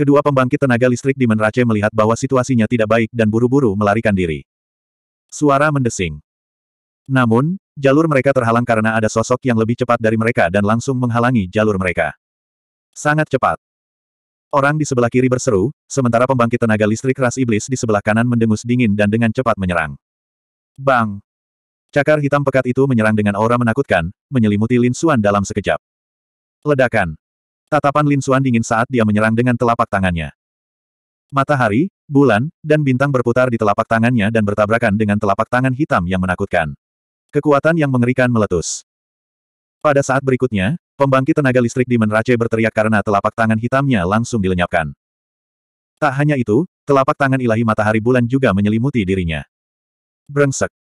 Kedua pembangkit tenaga listrik di Menrace melihat bahwa situasinya tidak baik dan buru-buru melarikan diri. Suara mendesing. Namun, jalur mereka terhalang karena ada sosok yang lebih cepat dari mereka dan langsung menghalangi jalur mereka. Sangat cepat. Orang di sebelah kiri berseru, sementara pembangkit tenaga listrik ras iblis di sebelah kanan mendengus dingin dan dengan cepat menyerang. Bang! Cakar hitam pekat itu menyerang dengan aura menakutkan, menyelimuti Lin Suan dalam sekejap. Ledakan. Tatapan Lin Suan dingin saat dia menyerang dengan telapak tangannya. Matahari, bulan, dan bintang berputar di telapak tangannya dan bertabrakan dengan telapak tangan hitam yang menakutkan. Kekuatan yang mengerikan meletus. Pada saat berikutnya, pembangkit tenaga listrik di Menrace berteriak karena telapak tangan hitamnya langsung dilenyapkan. Tak hanya itu, telapak tangan ilahi matahari bulan juga menyelimuti dirinya. Brengsek.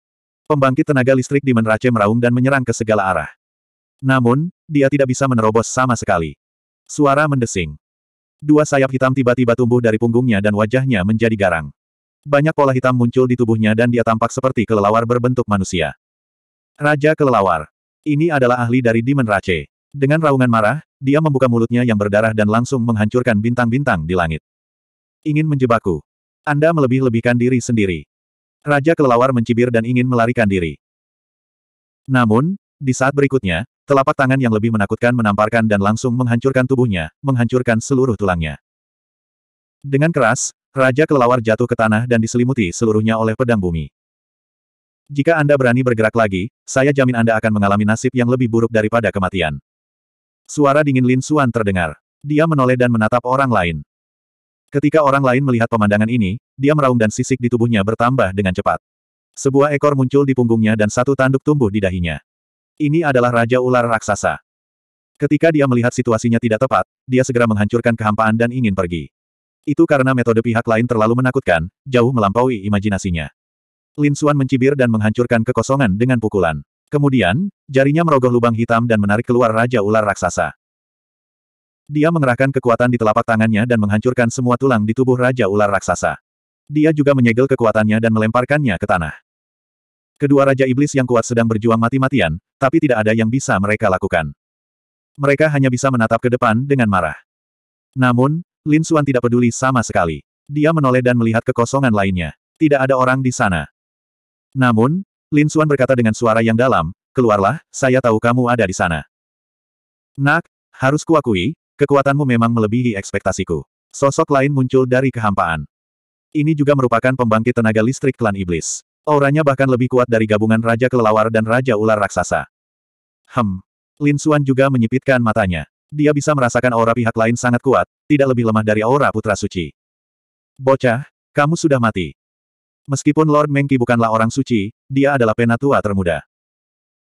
Pembangkit tenaga listrik di Menrace meraung dan menyerang ke segala arah. Namun, dia tidak bisa menerobos sama sekali. Suara mendesing. Dua sayap hitam tiba-tiba tumbuh dari punggungnya dan wajahnya menjadi garang. Banyak pola hitam muncul di tubuhnya dan dia tampak seperti kelelawar berbentuk manusia. Raja Kelelawar. Ini adalah ahli dari Demon Rache. Dengan raungan marah, dia membuka mulutnya yang berdarah dan langsung menghancurkan bintang-bintang di langit. Ingin menjebakku. Anda melebih-lebihkan diri sendiri. Raja Kelelawar mencibir dan ingin melarikan diri. Namun, di saat berikutnya, Telapak tangan yang lebih menakutkan menamparkan dan langsung menghancurkan tubuhnya, menghancurkan seluruh tulangnya. Dengan keras, Raja Kelelawar jatuh ke tanah dan diselimuti seluruhnya oleh pedang bumi. Jika Anda berani bergerak lagi, saya jamin Anda akan mengalami nasib yang lebih buruk daripada kematian. Suara dingin Lin Suan terdengar. Dia menoleh dan menatap orang lain. Ketika orang lain melihat pemandangan ini, dia meraung dan sisik di tubuhnya bertambah dengan cepat. Sebuah ekor muncul di punggungnya dan satu tanduk tumbuh di dahinya. Ini adalah Raja Ular Raksasa. Ketika dia melihat situasinya tidak tepat, dia segera menghancurkan kehampaan dan ingin pergi. Itu karena metode pihak lain terlalu menakutkan, jauh melampaui imajinasinya. Lin Xuan mencibir dan menghancurkan kekosongan dengan pukulan. Kemudian, jarinya merogoh lubang hitam dan menarik keluar Raja Ular Raksasa. Dia mengerahkan kekuatan di telapak tangannya dan menghancurkan semua tulang di tubuh Raja Ular Raksasa. Dia juga menyegel kekuatannya dan melemparkannya ke tanah. Kedua Raja Iblis yang kuat sedang berjuang mati-matian, tapi tidak ada yang bisa mereka lakukan. Mereka hanya bisa menatap ke depan dengan marah. Namun, Lin Suan tidak peduli sama sekali. Dia menoleh dan melihat kekosongan lainnya. Tidak ada orang di sana. Namun, Lin Suan berkata dengan suara yang dalam, keluarlah, saya tahu kamu ada di sana. Nak, harus kuakui, kekuatanmu memang melebihi ekspektasiku. Sosok lain muncul dari kehampaan. Ini juga merupakan pembangkit tenaga listrik klan iblis. Auranya bahkan lebih kuat dari gabungan Raja Kelelawar dan Raja Ular Raksasa. Hem. Lin Xuan juga menyipitkan matanya. Dia bisa merasakan aura pihak lain sangat kuat, tidak lebih lemah dari aura Putra Suci. Bocah, kamu sudah mati. Meskipun Lord Mengki bukanlah orang suci, dia adalah penatua termuda.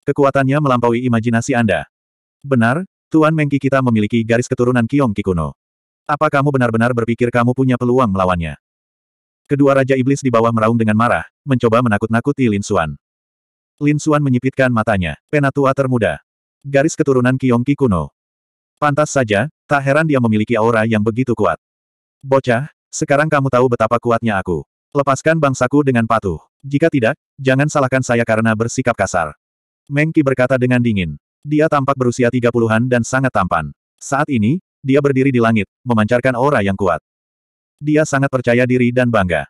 Kekuatannya melampaui imajinasi Anda. Benar, Tuan Mengki kita memiliki garis keturunan Kiong Kikuno. Apa kamu benar-benar berpikir kamu punya peluang melawannya? Kedua Raja Iblis di bawah meraung dengan marah, mencoba menakut-nakuti Lin Xuan. Lin Xuan menyipitkan matanya, penatua termuda. Garis keturunan Kiongki kuno. Pantas saja, tak heran dia memiliki aura yang begitu kuat. Bocah, sekarang kamu tahu betapa kuatnya aku. Lepaskan bangsaku dengan patuh. Jika tidak, jangan salahkan saya karena bersikap kasar. Mengki berkata dengan dingin. Dia tampak berusia tiga puluhan dan sangat tampan. Saat ini, dia berdiri di langit, memancarkan aura yang kuat. Dia sangat percaya diri dan bangga.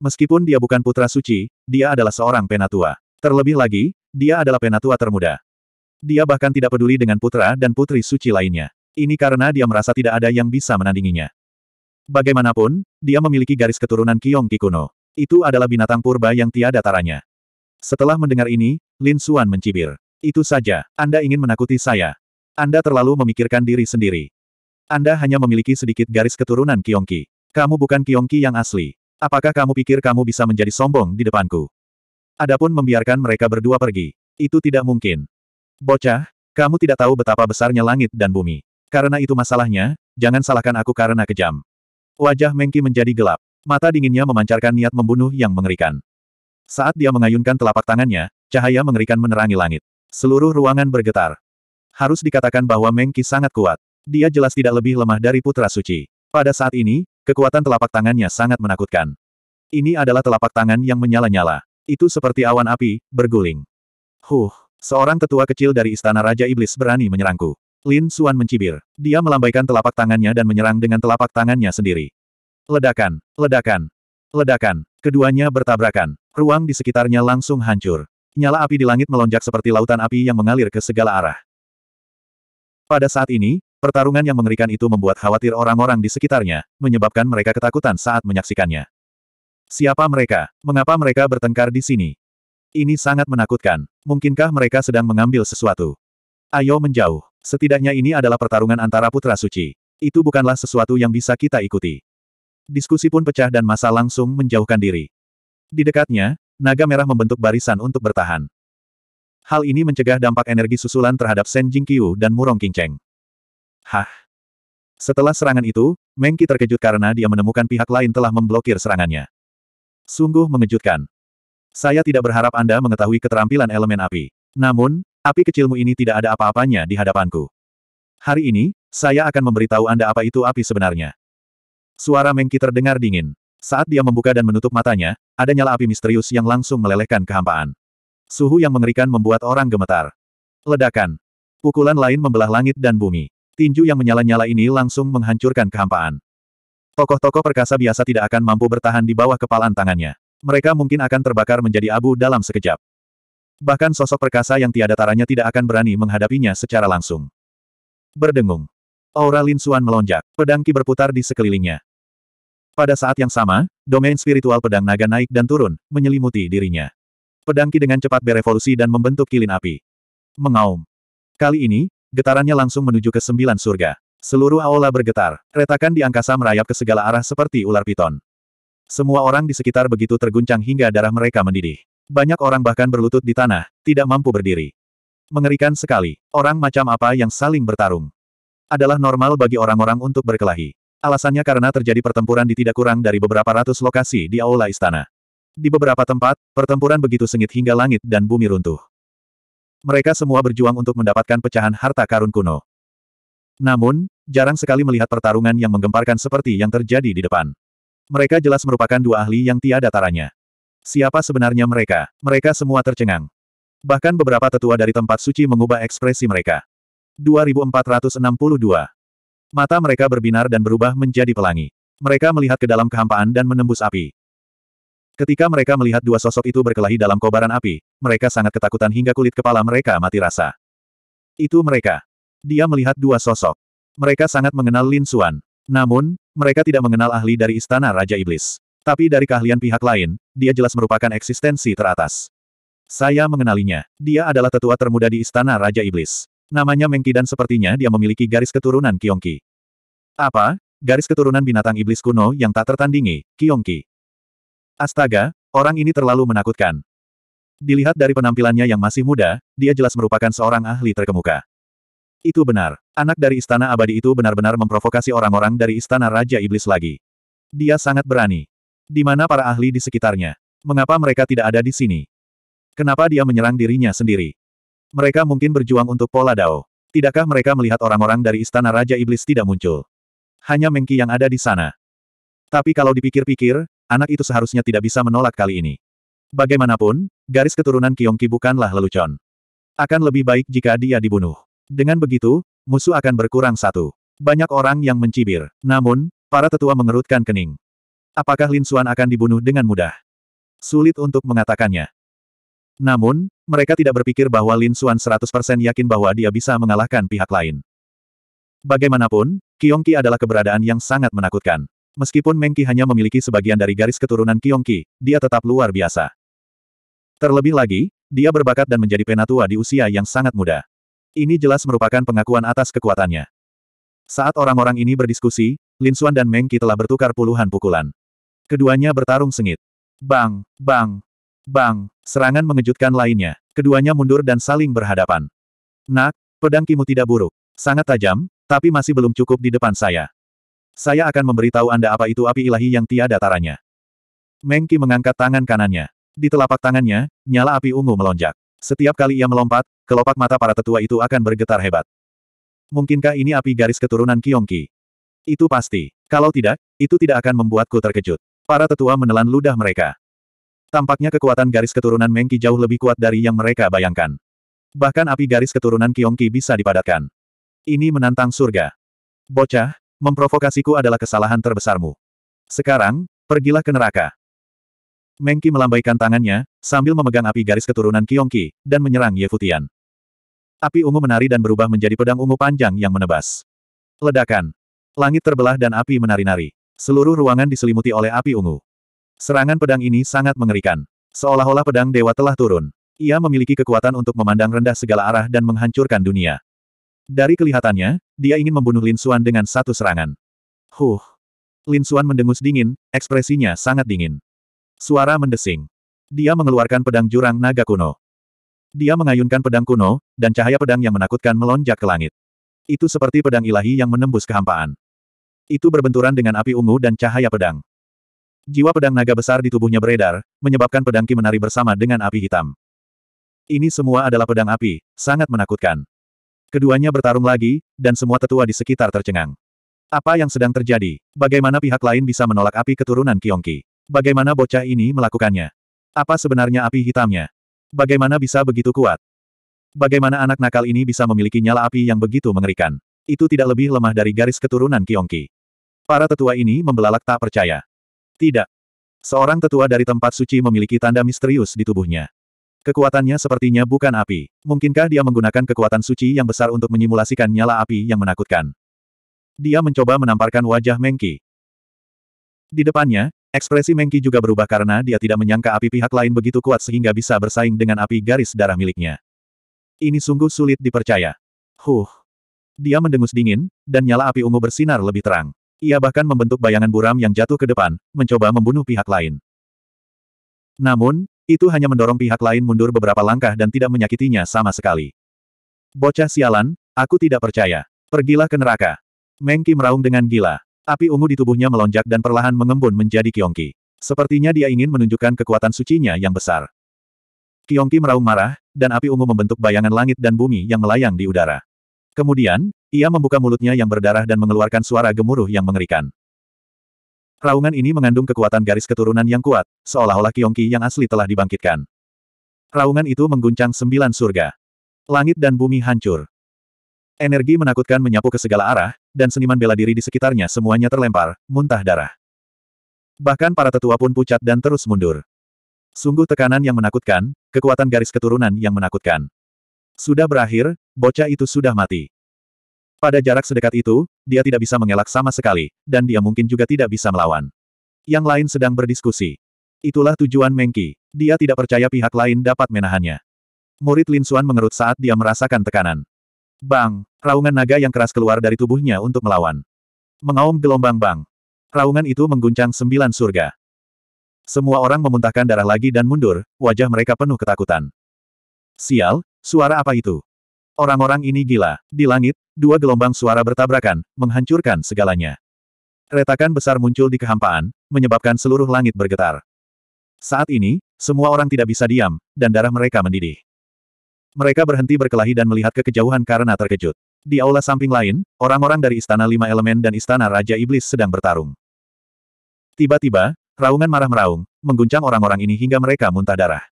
Meskipun dia bukan putra suci, dia adalah seorang penatua. Terlebih lagi, dia adalah penatua termuda. Dia bahkan tidak peduli dengan putra dan putri suci lainnya. Ini karena dia merasa tidak ada yang bisa menandinginya. Bagaimanapun, dia memiliki garis keturunan Kiong Kikuno. Itu adalah binatang purba yang tiada taranya. Setelah mendengar ini, Lin Xuan mencibir. Itu saja, Anda ingin menakuti saya. Anda terlalu memikirkan diri sendiri. Anda hanya memiliki sedikit garis keturunan Ki. Kamu bukan Kiongki yang asli. Apakah kamu pikir kamu bisa menjadi sombong di depanku? Adapun membiarkan mereka berdua pergi, itu tidak mungkin. Bocah, kamu tidak tahu betapa besarnya langit dan bumi. Karena itu masalahnya, jangan salahkan aku karena kejam. Wajah Mengki menjadi gelap. Mata dinginnya memancarkan niat membunuh yang mengerikan. Saat dia mengayunkan telapak tangannya, cahaya mengerikan menerangi langit. Seluruh ruangan bergetar. Harus dikatakan bahwa Mengki sangat kuat. Dia jelas tidak lebih lemah dari Putra Suci. Pada saat ini, Kekuatan telapak tangannya sangat menakutkan. Ini adalah telapak tangan yang menyala-nyala. Itu seperti awan api, berguling. Huh, seorang tetua kecil dari Istana Raja Iblis berani menyerangku. Lin Suan mencibir. Dia melambaikan telapak tangannya dan menyerang dengan telapak tangannya sendiri. Ledakan, ledakan, ledakan. Keduanya bertabrakan. Ruang di sekitarnya langsung hancur. Nyala api di langit melonjak seperti lautan api yang mengalir ke segala arah. Pada saat ini, Pertarungan yang mengerikan itu membuat khawatir orang-orang di sekitarnya, menyebabkan mereka ketakutan saat menyaksikannya. Siapa mereka? Mengapa mereka bertengkar di sini? Ini sangat menakutkan. Mungkinkah mereka sedang mengambil sesuatu? Ayo menjauh. Setidaknya ini adalah pertarungan antara putra suci. Itu bukanlah sesuatu yang bisa kita ikuti. Diskusi pun pecah dan masa langsung menjauhkan diri. Di dekatnya, naga merah membentuk barisan untuk bertahan. Hal ini mencegah dampak energi susulan terhadap Shen Jingqiu dan Murong Qingcheng. Hah? Setelah serangan itu, Mengki terkejut karena dia menemukan pihak lain telah memblokir serangannya. Sungguh mengejutkan. Saya tidak berharap Anda mengetahui keterampilan elemen api. Namun, api kecilmu ini tidak ada apa-apanya di hadapanku. Hari ini, saya akan memberitahu Anda apa itu api sebenarnya. Suara Mengki terdengar dingin. Saat dia membuka dan menutup matanya, ada nyala api misterius yang langsung melelehkan kehampaan. Suhu yang mengerikan membuat orang gemetar. Ledakan. Pukulan lain membelah langit dan bumi. Tinju yang menyala-nyala ini langsung menghancurkan kehampaan. Tokoh-tokoh perkasa biasa tidak akan mampu bertahan di bawah kepalan tangannya. Mereka mungkin akan terbakar menjadi abu dalam sekejap. Bahkan sosok perkasa yang tiada taranya tidak akan berani menghadapinya secara langsung. Berdengung. Aura Lin Xuan melonjak, pedang Ki berputar di sekelilingnya. Pada saat yang sama, domain spiritual pedang naga naik dan turun, menyelimuti dirinya. Pedang Ki dengan cepat berevolusi dan membentuk kilin api. Mengaum. Kali ini, getarannya langsung menuju ke sembilan surga. Seluruh aula bergetar, retakan di angkasa merayap ke segala arah seperti ular piton. Semua orang di sekitar begitu terguncang hingga darah mereka mendidih. Banyak orang bahkan berlutut di tanah, tidak mampu berdiri. Mengerikan sekali, orang macam apa yang saling bertarung. Adalah normal bagi orang-orang untuk berkelahi. Alasannya karena terjadi pertempuran di tidak kurang dari beberapa ratus lokasi di aula istana. Di beberapa tempat, pertempuran begitu sengit hingga langit dan bumi runtuh mereka semua berjuang untuk mendapatkan pecahan harta karun kuno. Namun, jarang sekali melihat pertarungan yang menggemparkan seperti yang terjadi di depan. Mereka jelas merupakan dua ahli yang tiada taranya. Siapa sebenarnya mereka? Mereka semua tercengang. Bahkan beberapa tetua dari tempat suci mengubah ekspresi mereka. 2462. Mata mereka berbinar dan berubah menjadi pelangi. Mereka melihat ke dalam kehampaan dan menembus api. Ketika mereka melihat dua sosok itu berkelahi dalam kobaran api, mereka sangat ketakutan hingga kulit kepala mereka mati rasa. Itu mereka. Dia melihat dua sosok. Mereka sangat mengenal Lin Suan, Namun, mereka tidak mengenal ahli dari Istana Raja Iblis. Tapi dari keahlian pihak lain, dia jelas merupakan eksistensi teratas. Saya mengenalinya. Dia adalah tetua termuda di Istana Raja Iblis. Namanya Mengki dan sepertinya dia memiliki garis keturunan Kiongki. Apa? Garis keturunan binatang iblis kuno yang tak tertandingi, Kiongki. Astaga, orang ini terlalu menakutkan. Dilihat dari penampilannya yang masih muda, dia jelas merupakan seorang ahli terkemuka. Itu benar. Anak dari Istana Abadi itu benar-benar memprovokasi orang-orang dari Istana Raja Iblis lagi. Dia sangat berani. Di mana para ahli di sekitarnya? Mengapa mereka tidak ada di sini? Kenapa dia menyerang dirinya sendiri? Mereka mungkin berjuang untuk pola Dao. Tidakkah mereka melihat orang-orang dari Istana Raja Iblis tidak muncul? Hanya Mengki yang ada di sana. Tapi kalau dipikir-pikir, anak itu seharusnya tidak bisa menolak kali ini. Bagaimanapun, garis keturunan Kiongki bukanlah lelucon. Akan lebih baik jika dia dibunuh. Dengan begitu, musuh akan berkurang satu. Banyak orang yang mencibir. Namun, para tetua mengerutkan kening. Apakah Lin Xuan akan dibunuh dengan mudah? Sulit untuk mengatakannya. Namun, mereka tidak berpikir bahwa Lin Xuan 100% yakin bahwa dia bisa mengalahkan pihak lain. Bagaimanapun, Kiongki adalah keberadaan yang sangat menakutkan. Meskipun Mengki hanya memiliki sebagian dari garis keturunan Qiong dia tetap luar biasa. Terlebih lagi, dia berbakat dan menjadi penatua di usia yang sangat muda. Ini jelas merupakan pengakuan atas kekuatannya. Saat orang-orang ini berdiskusi, Lin Xuan dan Mengki telah bertukar puluhan pukulan. Keduanya bertarung sengit. Bang, bang, bang, serangan mengejutkan lainnya. Keduanya mundur dan saling berhadapan. Nak, pedang Kimu tidak buruk. Sangat tajam, tapi masih belum cukup di depan saya. Saya akan memberitahu Anda apa itu api ilahi yang tiada taranya. Mengki mengangkat tangan kanannya. Di telapak tangannya, nyala api ungu melonjak. Setiap kali ia melompat, kelopak mata para tetua itu akan bergetar hebat. Mungkinkah ini api garis keturunan Kiongki? Itu pasti. Kalau tidak, itu tidak akan membuatku terkejut. Para tetua menelan ludah mereka. Tampaknya kekuatan garis keturunan Mengki jauh lebih kuat dari yang mereka bayangkan. Bahkan api garis keturunan Kiongki bisa dipadatkan. Ini menantang surga. Bocah, Memprovokasiku adalah kesalahan terbesarmu. Sekarang, pergilah ke neraka. Mengki melambaikan tangannya, sambil memegang api garis keturunan Kiongki, dan menyerang Yefutian. Api ungu menari dan berubah menjadi pedang ungu panjang yang menebas. Ledakan. Langit terbelah dan api menari-nari. Seluruh ruangan diselimuti oleh api ungu. Serangan pedang ini sangat mengerikan. Seolah-olah pedang dewa telah turun. Ia memiliki kekuatan untuk memandang rendah segala arah dan menghancurkan dunia. Dari kelihatannya, dia ingin membunuh Lin Xuan dengan satu serangan. Huh. Lin Xuan mendengus dingin, ekspresinya sangat dingin. Suara mendesing. Dia mengeluarkan pedang jurang naga kuno. Dia mengayunkan pedang kuno, dan cahaya pedang yang menakutkan melonjak ke langit. Itu seperti pedang ilahi yang menembus kehampaan. Itu berbenturan dengan api ungu dan cahaya pedang. Jiwa pedang naga besar di tubuhnya beredar, menyebabkan pedang Ki menari bersama dengan api hitam. Ini semua adalah pedang api, sangat menakutkan. Keduanya bertarung lagi, dan semua tetua di sekitar tercengang. Apa yang sedang terjadi? Bagaimana pihak lain bisa menolak api keturunan Kiongki? Bagaimana bocah ini melakukannya? Apa sebenarnya api hitamnya? Bagaimana bisa begitu kuat? Bagaimana anak nakal ini bisa memiliki nyala api yang begitu mengerikan? Itu tidak lebih lemah dari garis keturunan Kiongki. Para tetua ini membelalak tak percaya. Tidak. Seorang tetua dari tempat suci memiliki tanda misterius di tubuhnya. Kekuatannya sepertinya bukan api. Mungkinkah dia menggunakan kekuatan suci yang besar untuk menyimulasikan nyala api yang menakutkan? Dia mencoba menamparkan wajah Mengki. Di depannya, ekspresi Mengki juga berubah karena dia tidak menyangka api pihak lain begitu kuat sehingga bisa bersaing dengan api garis darah miliknya. Ini sungguh sulit dipercaya. Huh. Dia mendengus dingin, dan nyala api ungu bersinar lebih terang. Ia bahkan membentuk bayangan buram yang jatuh ke depan, mencoba membunuh pihak lain. Namun, itu hanya mendorong pihak lain mundur beberapa langkah dan tidak menyakitinya sama sekali. Bocah sialan, aku tidak percaya. Pergilah ke neraka. Mengki meraung dengan gila. Api ungu di tubuhnya melonjak dan perlahan mengembun menjadi Kiongki. Sepertinya dia ingin menunjukkan kekuatan sucinya yang besar. Kiongki meraung marah, dan api ungu membentuk bayangan langit dan bumi yang melayang di udara. Kemudian, ia membuka mulutnya yang berdarah dan mengeluarkan suara gemuruh yang mengerikan. Raungan ini mengandung kekuatan garis keturunan yang kuat, seolah-olah Kiongki yang asli telah dibangkitkan. Raungan itu mengguncang sembilan surga. Langit dan bumi hancur. Energi menakutkan menyapu ke segala arah, dan seniman bela diri di sekitarnya semuanya terlempar, muntah darah. Bahkan para tetua pun pucat dan terus mundur. Sungguh tekanan yang menakutkan, kekuatan garis keturunan yang menakutkan. Sudah berakhir, bocah itu sudah mati. Pada jarak sedekat itu, dia tidak bisa mengelak sama sekali, dan dia mungkin juga tidak bisa melawan. Yang lain sedang berdiskusi. Itulah tujuan Mengki. Dia tidak percaya pihak lain dapat menahannya. Murid Lin Xuan mengerut saat dia merasakan tekanan. Bang! Raungan naga yang keras keluar dari tubuhnya untuk melawan. Mengaum gelombang bang. Raungan itu mengguncang sembilan surga. Semua orang memuntahkan darah lagi dan mundur, wajah mereka penuh ketakutan. Sial, suara apa itu? Orang-orang ini gila. Di langit, dua gelombang suara bertabrakan, menghancurkan segalanya. Retakan besar muncul di kehampaan, menyebabkan seluruh langit bergetar. Saat ini, semua orang tidak bisa diam, dan darah mereka mendidih. Mereka berhenti berkelahi dan melihat ke kejauhan karena terkejut. Di aula samping lain, orang-orang dari Istana Lima Elemen dan Istana Raja Iblis sedang bertarung. Tiba-tiba, raungan marah meraung, mengguncang orang-orang ini hingga mereka muntah darah.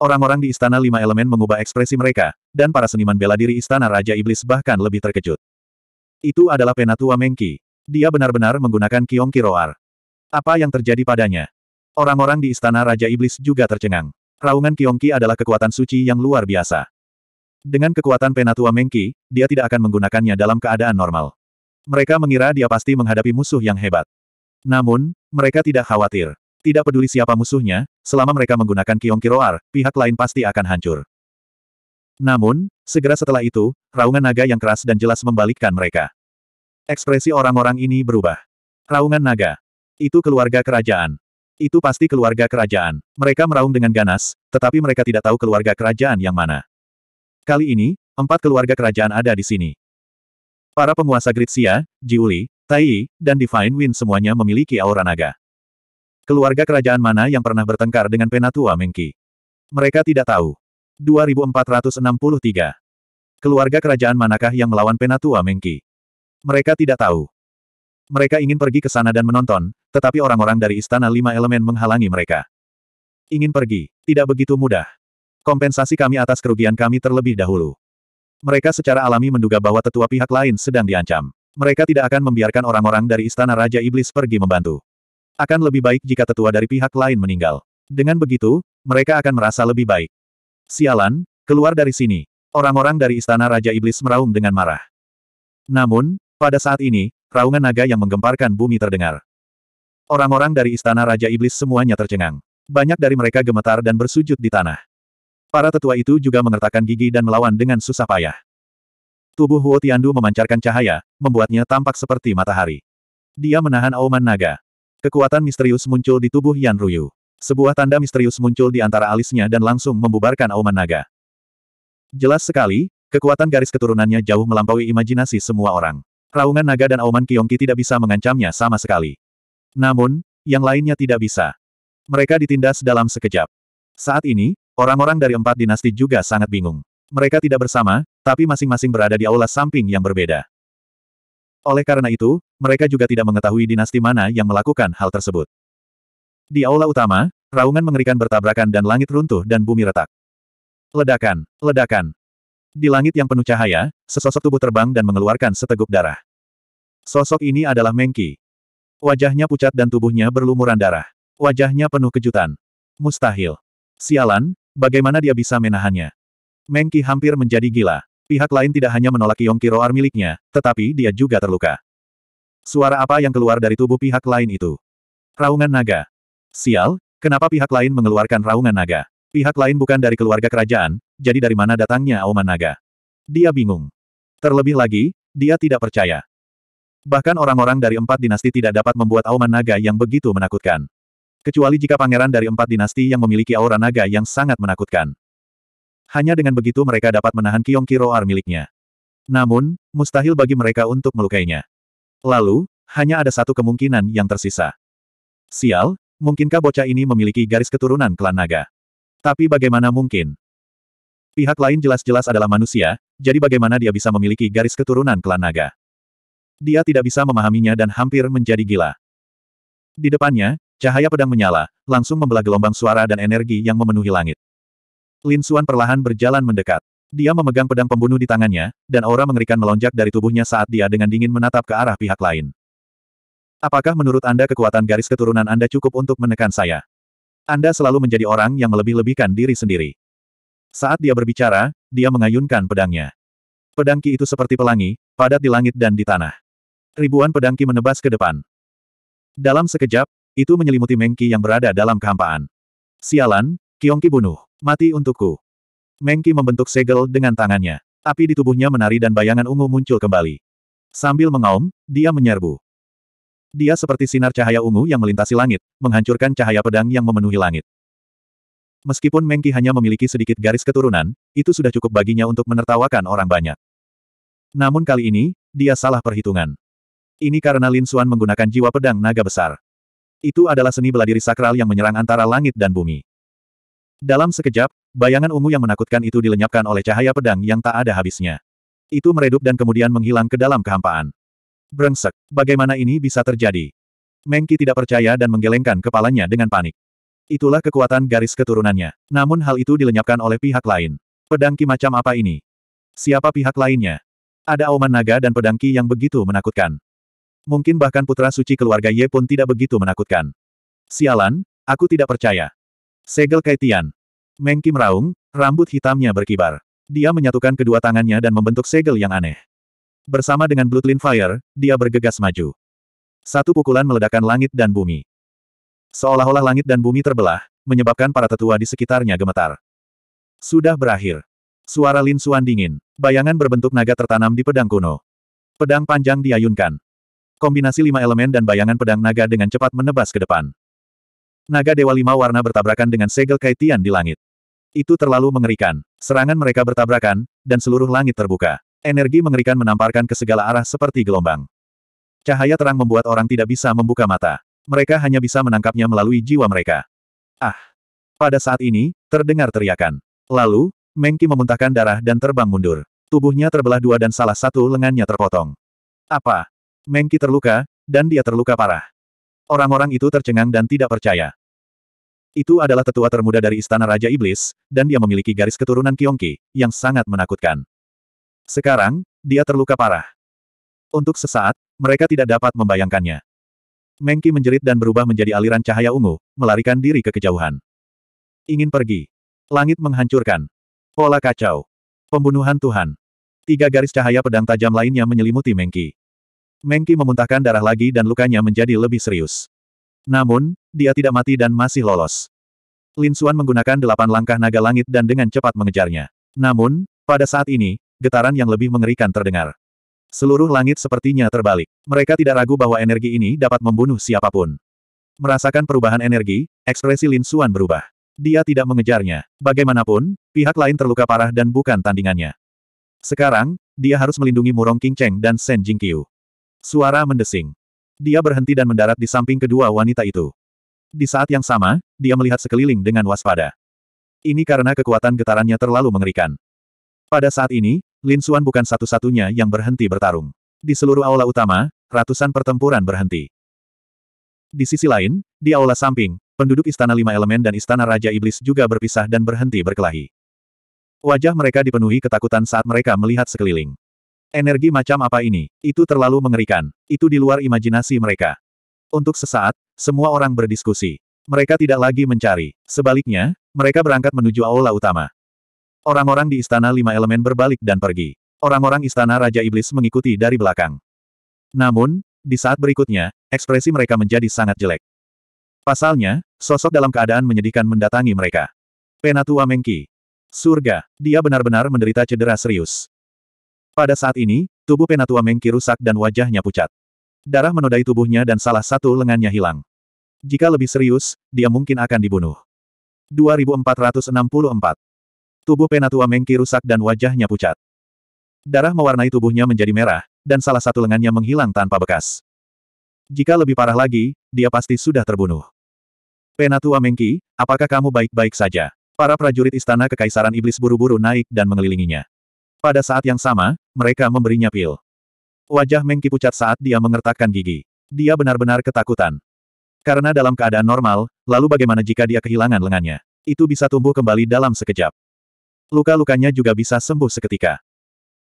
Orang-orang di Istana Lima Elemen mengubah ekspresi mereka, dan para seniman bela diri Istana Raja Iblis bahkan lebih terkejut. Itu adalah Penatua Mengki. Dia benar-benar menggunakan Kiong Kiroar. Apa yang terjadi padanya? Orang-orang di Istana Raja Iblis juga tercengang. Raungan Kiongki adalah kekuatan suci yang luar biasa. Dengan kekuatan Penatua Mengki, dia tidak akan menggunakannya dalam keadaan normal. Mereka mengira dia pasti menghadapi musuh yang hebat. Namun, mereka tidak khawatir. Tidak peduli siapa musuhnya, selama mereka menggunakan Kiong Kiroar, pihak lain pasti akan hancur. Namun, segera setelah itu, raungan naga yang keras dan jelas membalikkan mereka. Ekspresi orang-orang ini berubah. Raungan naga. Itu keluarga kerajaan. Itu pasti keluarga kerajaan. Mereka meraung dengan ganas, tetapi mereka tidak tahu keluarga kerajaan yang mana. Kali ini, empat keluarga kerajaan ada di sini. Para penguasa Gritsia, Jiuli, Tai, dan Divine Wind semuanya memiliki aura naga. Keluarga kerajaan mana yang pernah bertengkar dengan Penatua Mengki? Mereka tidak tahu. 2463. Keluarga kerajaan manakah yang melawan Penatua Mengki? Mereka tidak tahu. Mereka ingin pergi ke sana dan menonton, tetapi orang-orang dari Istana Lima Elemen menghalangi mereka. Ingin pergi, tidak begitu mudah. Kompensasi kami atas kerugian kami terlebih dahulu. Mereka secara alami menduga bahwa tetua pihak lain sedang diancam. Mereka tidak akan membiarkan orang-orang dari Istana Raja Iblis pergi membantu. Akan lebih baik jika tetua dari pihak lain meninggal. Dengan begitu, mereka akan merasa lebih baik. Sialan, keluar dari sini. Orang-orang dari istana Raja Iblis meraung dengan marah. Namun, pada saat ini, raungan naga yang menggemparkan bumi terdengar. Orang-orang dari istana Raja Iblis semuanya tercengang. Banyak dari mereka gemetar dan bersujud di tanah. Para tetua itu juga mengertakkan gigi dan melawan dengan susah payah. Tubuh Huo Tiandu memancarkan cahaya, membuatnya tampak seperti matahari. Dia menahan auman naga. Kekuatan misterius muncul di tubuh Yan Ruyu. Sebuah tanda misterius muncul di antara alisnya dan langsung membubarkan auman naga. Jelas sekali, kekuatan garis keturunannya jauh melampaui imajinasi semua orang. Raungan naga dan auman Kiongki tidak bisa mengancamnya sama sekali. Namun, yang lainnya tidak bisa. Mereka ditindas dalam sekejap. Saat ini, orang-orang dari empat dinasti juga sangat bingung. Mereka tidak bersama, tapi masing-masing berada di aula samping yang berbeda. Oleh karena itu, mereka juga tidak mengetahui dinasti mana yang melakukan hal tersebut. Di aula utama, raungan mengerikan bertabrakan dan langit runtuh dan bumi retak. Ledakan, ledakan. Di langit yang penuh cahaya, sesosok tubuh terbang dan mengeluarkan seteguk darah. Sosok ini adalah Mengki. Wajahnya pucat dan tubuhnya berlumuran darah. Wajahnya penuh kejutan. Mustahil. Sialan, bagaimana dia bisa menahannya? Mengki hampir menjadi gila. Pihak lain tidak hanya menolak Yongki Roar miliknya, tetapi dia juga terluka. Suara apa yang keluar dari tubuh pihak lain itu? Raungan naga. Sial, kenapa pihak lain mengeluarkan raungan naga? Pihak lain bukan dari keluarga kerajaan, jadi dari mana datangnya auman naga? Dia bingung. Terlebih lagi, dia tidak percaya. Bahkan orang-orang dari empat dinasti tidak dapat membuat auman naga yang begitu menakutkan. Kecuali jika pangeran dari empat dinasti yang memiliki aura naga yang sangat menakutkan. Hanya dengan begitu mereka dapat menahan Kiong Kiroar miliknya. Namun, mustahil bagi mereka untuk melukainya. Lalu, hanya ada satu kemungkinan yang tersisa. Sial, mungkinkah bocah ini memiliki garis keturunan klan naga? Tapi bagaimana mungkin? Pihak lain jelas-jelas adalah manusia, jadi bagaimana dia bisa memiliki garis keturunan klan naga? Dia tidak bisa memahaminya dan hampir menjadi gila. Di depannya, cahaya pedang menyala, langsung membelah gelombang suara dan energi yang memenuhi langit. Lin Suan perlahan berjalan mendekat. Dia memegang pedang pembunuh di tangannya, dan aura mengerikan melonjak dari tubuhnya saat dia dengan dingin menatap ke arah pihak lain. Apakah menurut Anda kekuatan garis keturunan Anda cukup untuk menekan saya? Anda selalu menjadi orang yang melebih-lebihkan diri sendiri. Saat dia berbicara, dia mengayunkan pedangnya. Pedangki itu seperti pelangi, padat di langit dan di tanah. Ribuan pedangki menebas ke depan. Dalam sekejap, itu menyelimuti Mengki yang berada dalam kehampaan. Sialan, Kiongki bunuh. Mati untukku. Mengki membentuk segel dengan tangannya. Api di tubuhnya menari dan bayangan ungu muncul kembali. Sambil mengaum, dia menyerbu. Dia seperti sinar cahaya ungu yang melintasi langit, menghancurkan cahaya pedang yang memenuhi langit. Meskipun Mengki hanya memiliki sedikit garis keturunan, itu sudah cukup baginya untuk menertawakan orang banyak. Namun kali ini, dia salah perhitungan. Ini karena Lin Suan menggunakan jiwa pedang naga besar. Itu adalah seni bela diri sakral yang menyerang antara langit dan bumi. Dalam sekejap, Bayangan ungu yang menakutkan itu dilenyapkan oleh cahaya pedang yang tak ada habisnya. Itu meredup dan kemudian menghilang ke dalam kehampaan. Brengsek, bagaimana ini bisa terjadi? Mengki tidak percaya dan menggelengkan kepalanya dengan panik. Itulah kekuatan garis keturunannya. Namun hal itu dilenyapkan oleh pihak lain. Pedangki macam apa ini? Siapa pihak lainnya? Ada auman naga dan pedangki yang begitu menakutkan. Mungkin bahkan putra suci keluarga Ye pun tidak begitu menakutkan. Sialan, aku tidak percaya. Segel Kaitian, Mengki raung, rambut hitamnya berkibar. Dia menyatukan kedua tangannya dan membentuk segel yang aneh. Bersama dengan Bloodlin Fire, dia bergegas maju. Satu pukulan meledakkan langit dan bumi. Seolah-olah langit dan bumi terbelah, menyebabkan para tetua di sekitarnya gemetar. Sudah berakhir. Suara Lin Suan dingin. Bayangan berbentuk naga tertanam di pedang kuno. Pedang panjang diayunkan. Kombinasi lima elemen dan bayangan pedang naga dengan cepat menebas ke depan. Naga Dewa Lima Warna bertabrakan dengan segel kaitian di langit. Itu terlalu mengerikan. Serangan mereka bertabrakan, dan seluruh langit terbuka. Energi mengerikan menamparkan ke segala arah seperti gelombang. Cahaya terang membuat orang tidak bisa membuka mata. Mereka hanya bisa menangkapnya melalui jiwa mereka. Ah! Pada saat ini, terdengar teriakan. Lalu, Mengki memuntahkan darah dan terbang mundur. Tubuhnya terbelah dua dan salah satu lengannya terpotong. Apa? Mengki terluka, dan dia terluka parah. Orang-orang itu tercengang dan tidak percaya. Itu adalah tetua termuda dari Istana Raja Iblis, dan dia memiliki garis keturunan Kiongki, yang sangat menakutkan. Sekarang, dia terluka parah. Untuk sesaat, mereka tidak dapat membayangkannya. Mengki menjerit dan berubah menjadi aliran cahaya ungu, melarikan diri ke kejauhan. Ingin pergi. Langit menghancurkan. Pola kacau. Pembunuhan Tuhan. Tiga garis cahaya pedang tajam lainnya menyelimuti Mengki. Mengki memuntahkan darah lagi dan lukanya menjadi lebih serius. Namun, dia tidak mati dan masih lolos. Lin Suan menggunakan delapan langkah naga langit dan dengan cepat mengejarnya. Namun, pada saat ini, getaran yang lebih mengerikan terdengar. Seluruh langit sepertinya terbalik. Mereka tidak ragu bahwa energi ini dapat membunuh siapapun. Merasakan perubahan energi, ekspresi Lin Suan berubah. Dia tidak mengejarnya. Bagaimanapun, pihak lain terluka parah dan bukan tandingannya. Sekarang, dia harus melindungi Murong King Cheng dan Shen Jingqiu. Suara mendesing. Dia berhenti dan mendarat di samping kedua wanita itu. Di saat yang sama, dia melihat sekeliling dengan waspada. Ini karena kekuatan getarannya terlalu mengerikan. Pada saat ini, Lin Xuan bukan satu-satunya yang berhenti bertarung. Di seluruh aula utama, ratusan pertempuran berhenti. Di sisi lain, di aula samping, penduduk Istana Lima Elemen dan Istana Raja Iblis juga berpisah dan berhenti berkelahi. Wajah mereka dipenuhi ketakutan saat mereka melihat sekeliling. Energi macam apa ini? Itu terlalu mengerikan. Itu di luar imajinasi mereka. Untuk sesaat, semua orang berdiskusi. Mereka tidak lagi mencari. Sebaliknya, mereka berangkat menuju aula utama. Orang-orang di istana lima elemen berbalik dan pergi. Orang-orang istana Raja Iblis mengikuti dari belakang. Namun, di saat berikutnya, ekspresi mereka menjadi sangat jelek. Pasalnya, sosok dalam keadaan menyedihkan mendatangi mereka. Penatua Mengki. Surga, dia benar-benar menderita cedera serius. Pada saat ini, tubuh Penatua Mengki rusak dan wajahnya pucat. Darah menodai tubuhnya dan salah satu lengannya hilang. Jika lebih serius, dia mungkin akan dibunuh. 2464 Tubuh Penatua Mengki rusak dan wajahnya pucat. Darah mewarnai tubuhnya menjadi merah, dan salah satu lengannya menghilang tanpa bekas. Jika lebih parah lagi, dia pasti sudah terbunuh. Penatua Mengki, apakah kamu baik-baik saja? Para prajurit istana kekaisaran iblis buru-buru naik dan mengelilinginya. Pada saat yang sama, mereka memberinya pil. Wajah Mengki pucat saat dia mengertakkan gigi. Dia benar-benar ketakutan. Karena dalam keadaan normal, lalu bagaimana jika dia kehilangan lengannya? Itu bisa tumbuh kembali dalam sekejap. Luka-lukanya juga bisa sembuh seketika.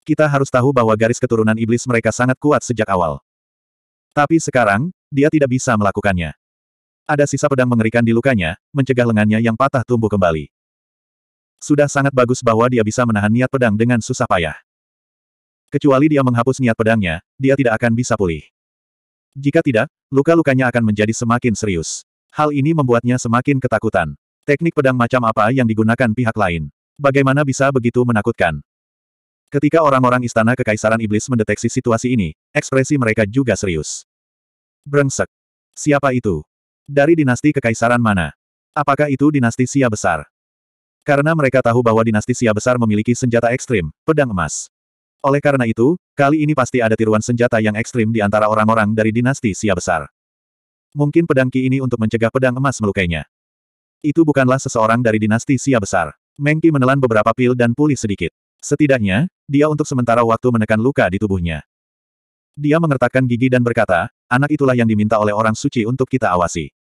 Kita harus tahu bahwa garis keturunan iblis mereka sangat kuat sejak awal. Tapi sekarang, dia tidak bisa melakukannya. Ada sisa pedang mengerikan di lukanya, mencegah lengannya yang patah tumbuh kembali. Sudah sangat bagus bahwa dia bisa menahan niat pedang dengan susah payah. Kecuali dia menghapus niat pedangnya, dia tidak akan bisa pulih. Jika tidak, luka-lukanya akan menjadi semakin serius. Hal ini membuatnya semakin ketakutan. Teknik pedang macam apa yang digunakan pihak lain? Bagaimana bisa begitu menakutkan? Ketika orang-orang istana kekaisaran iblis mendeteksi situasi ini, ekspresi mereka juga serius. Brengsek. Siapa itu? Dari dinasti kekaisaran mana? Apakah itu dinasti Sia besar? Karena mereka tahu bahwa dinasti Xia besar memiliki senjata ekstrim, pedang emas. Oleh karena itu, kali ini pasti ada tiruan senjata yang ekstrim di antara orang-orang dari dinasti Xia besar. Mungkin pedang Qi ini untuk mencegah pedang emas melukainya. Itu bukanlah seseorang dari dinasti Xia besar. Meng Qi menelan beberapa pil dan pulih sedikit. Setidaknya, dia untuk sementara waktu menekan luka di tubuhnya. Dia mengertakkan gigi dan berkata, anak itulah yang diminta oleh orang suci untuk kita awasi.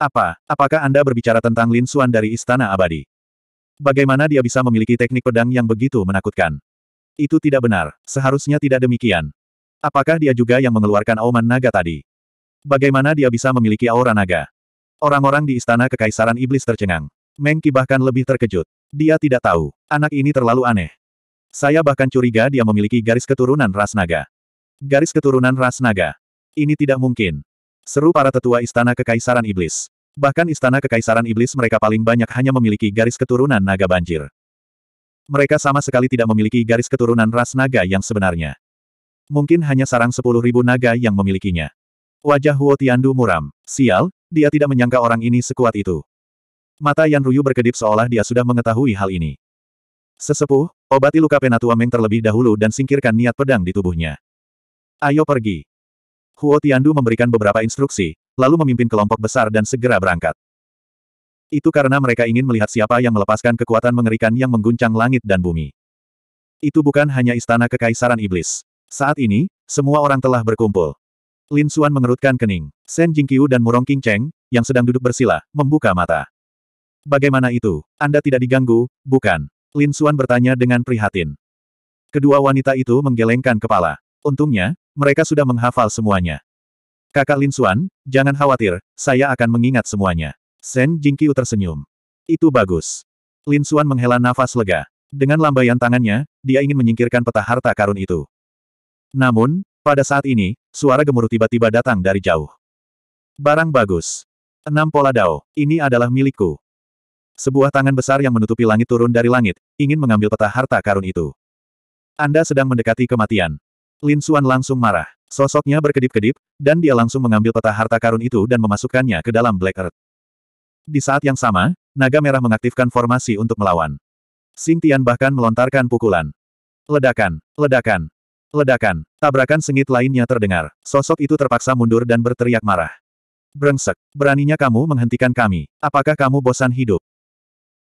Apa, apakah Anda berbicara tentang Lin Xuan dari Istana Abadi? Bagaimana dia bisa memiliki teknik pedang yang begitu menakutkan? Itu tidak benar, seharusnya tidak demikian. Apakah dia juga yang mengeluarkan auman naga tadi? Bagaimana dia bisa memiliki aura naga? Orang-orang di istana kekaisaran iblis tercengang. Mengki bahkan lebih terkejut. Dia tidak tahu, anak ini terlalu aneh. Saya bahkan curiga dia memiliki garis keturunan ras naga. Garis keturunan ras naga. Ini tidak mungkin. Seru para tetua istana kekaisaran iblis. Bahkan istana kekaisaran iblis mereka paling banyak hanya memiliki garis keturunan naga banjir. Mereka sama sekali tidak memiliki garis keturunan ras naga yang sebenarnya. Mungkin hanya sarang sepuluh ribu naga yang memilikinya. Wajah Huo Tiandu muram. Sial, dia tidak menyangka orang ini sekuat itu. Mata Yan Ruyu berkedip seolah dia sudah mengetahui hal ini. Sesepuh, obati luka penatua Meng terlebih dahulu dan singkirkan niat pedang di tubuhnya. Ayo pergi. Huo Tiandu memberikan beberapa instruksi, lalu memimpin kelompok besar dan segera berangkat. Itu karena mereka ingin melihat siapa yang melepaskan kekuatan mengerikan yang mengguncang langit dan bumi. Itu bukan hanya istana kekaisaran iblis. Saat ini, semua orang telah berkumpul. Lin Xuan mengerutkan kening. Shen Jingqiu dan Murong King Cheng, yang sedang duduk bersila, membuka mata. Bagaimana itu? Anda tidak diganggu, bukan? Lin Xuan bertanya dengan prihatin. Kedua wanita itu menggelengkan kepala. Untungnya, mereka sudah menghafal semuanya. Kakak Lin Suan, jangan khawatir, saya akan mengingat semuanya. Sen Jingqiu tersenyum. Itu bagus. Lin Suan menghela nafas lega. Dengan lambaian tangannya, dia ingin menyingkirkan peta harta karun itu. Namun, pada saat ini, suara gemuruh tiba-tiba datang dari jauh. Barang bagus. Enam pola dao, ini adalah milikku. Sebuah tangan besar yang menutupi langit turun dari langit, ingin mengambil peta harta karun itu. Anda sedang mendekati kematian. Lin Suan langsung marah. Sosoknya berkedip-kedip, dan dia langsung mengambil peta harta karun itu dan memasukkannya ke dalam Black Earth. Di saat yang sama, naga merah mengaktifkan formasi untuk melawan. Sing Tian bahkan melontarkan pukulan. Ledakan, ledakan, ledakan, tabrakan sengit lainnya terdengar. Sosok itu terpaksa mundur dan berteriak marah. Brengsek, beraninya kamu menghentikan kami. Apakah kamu bosan hidup?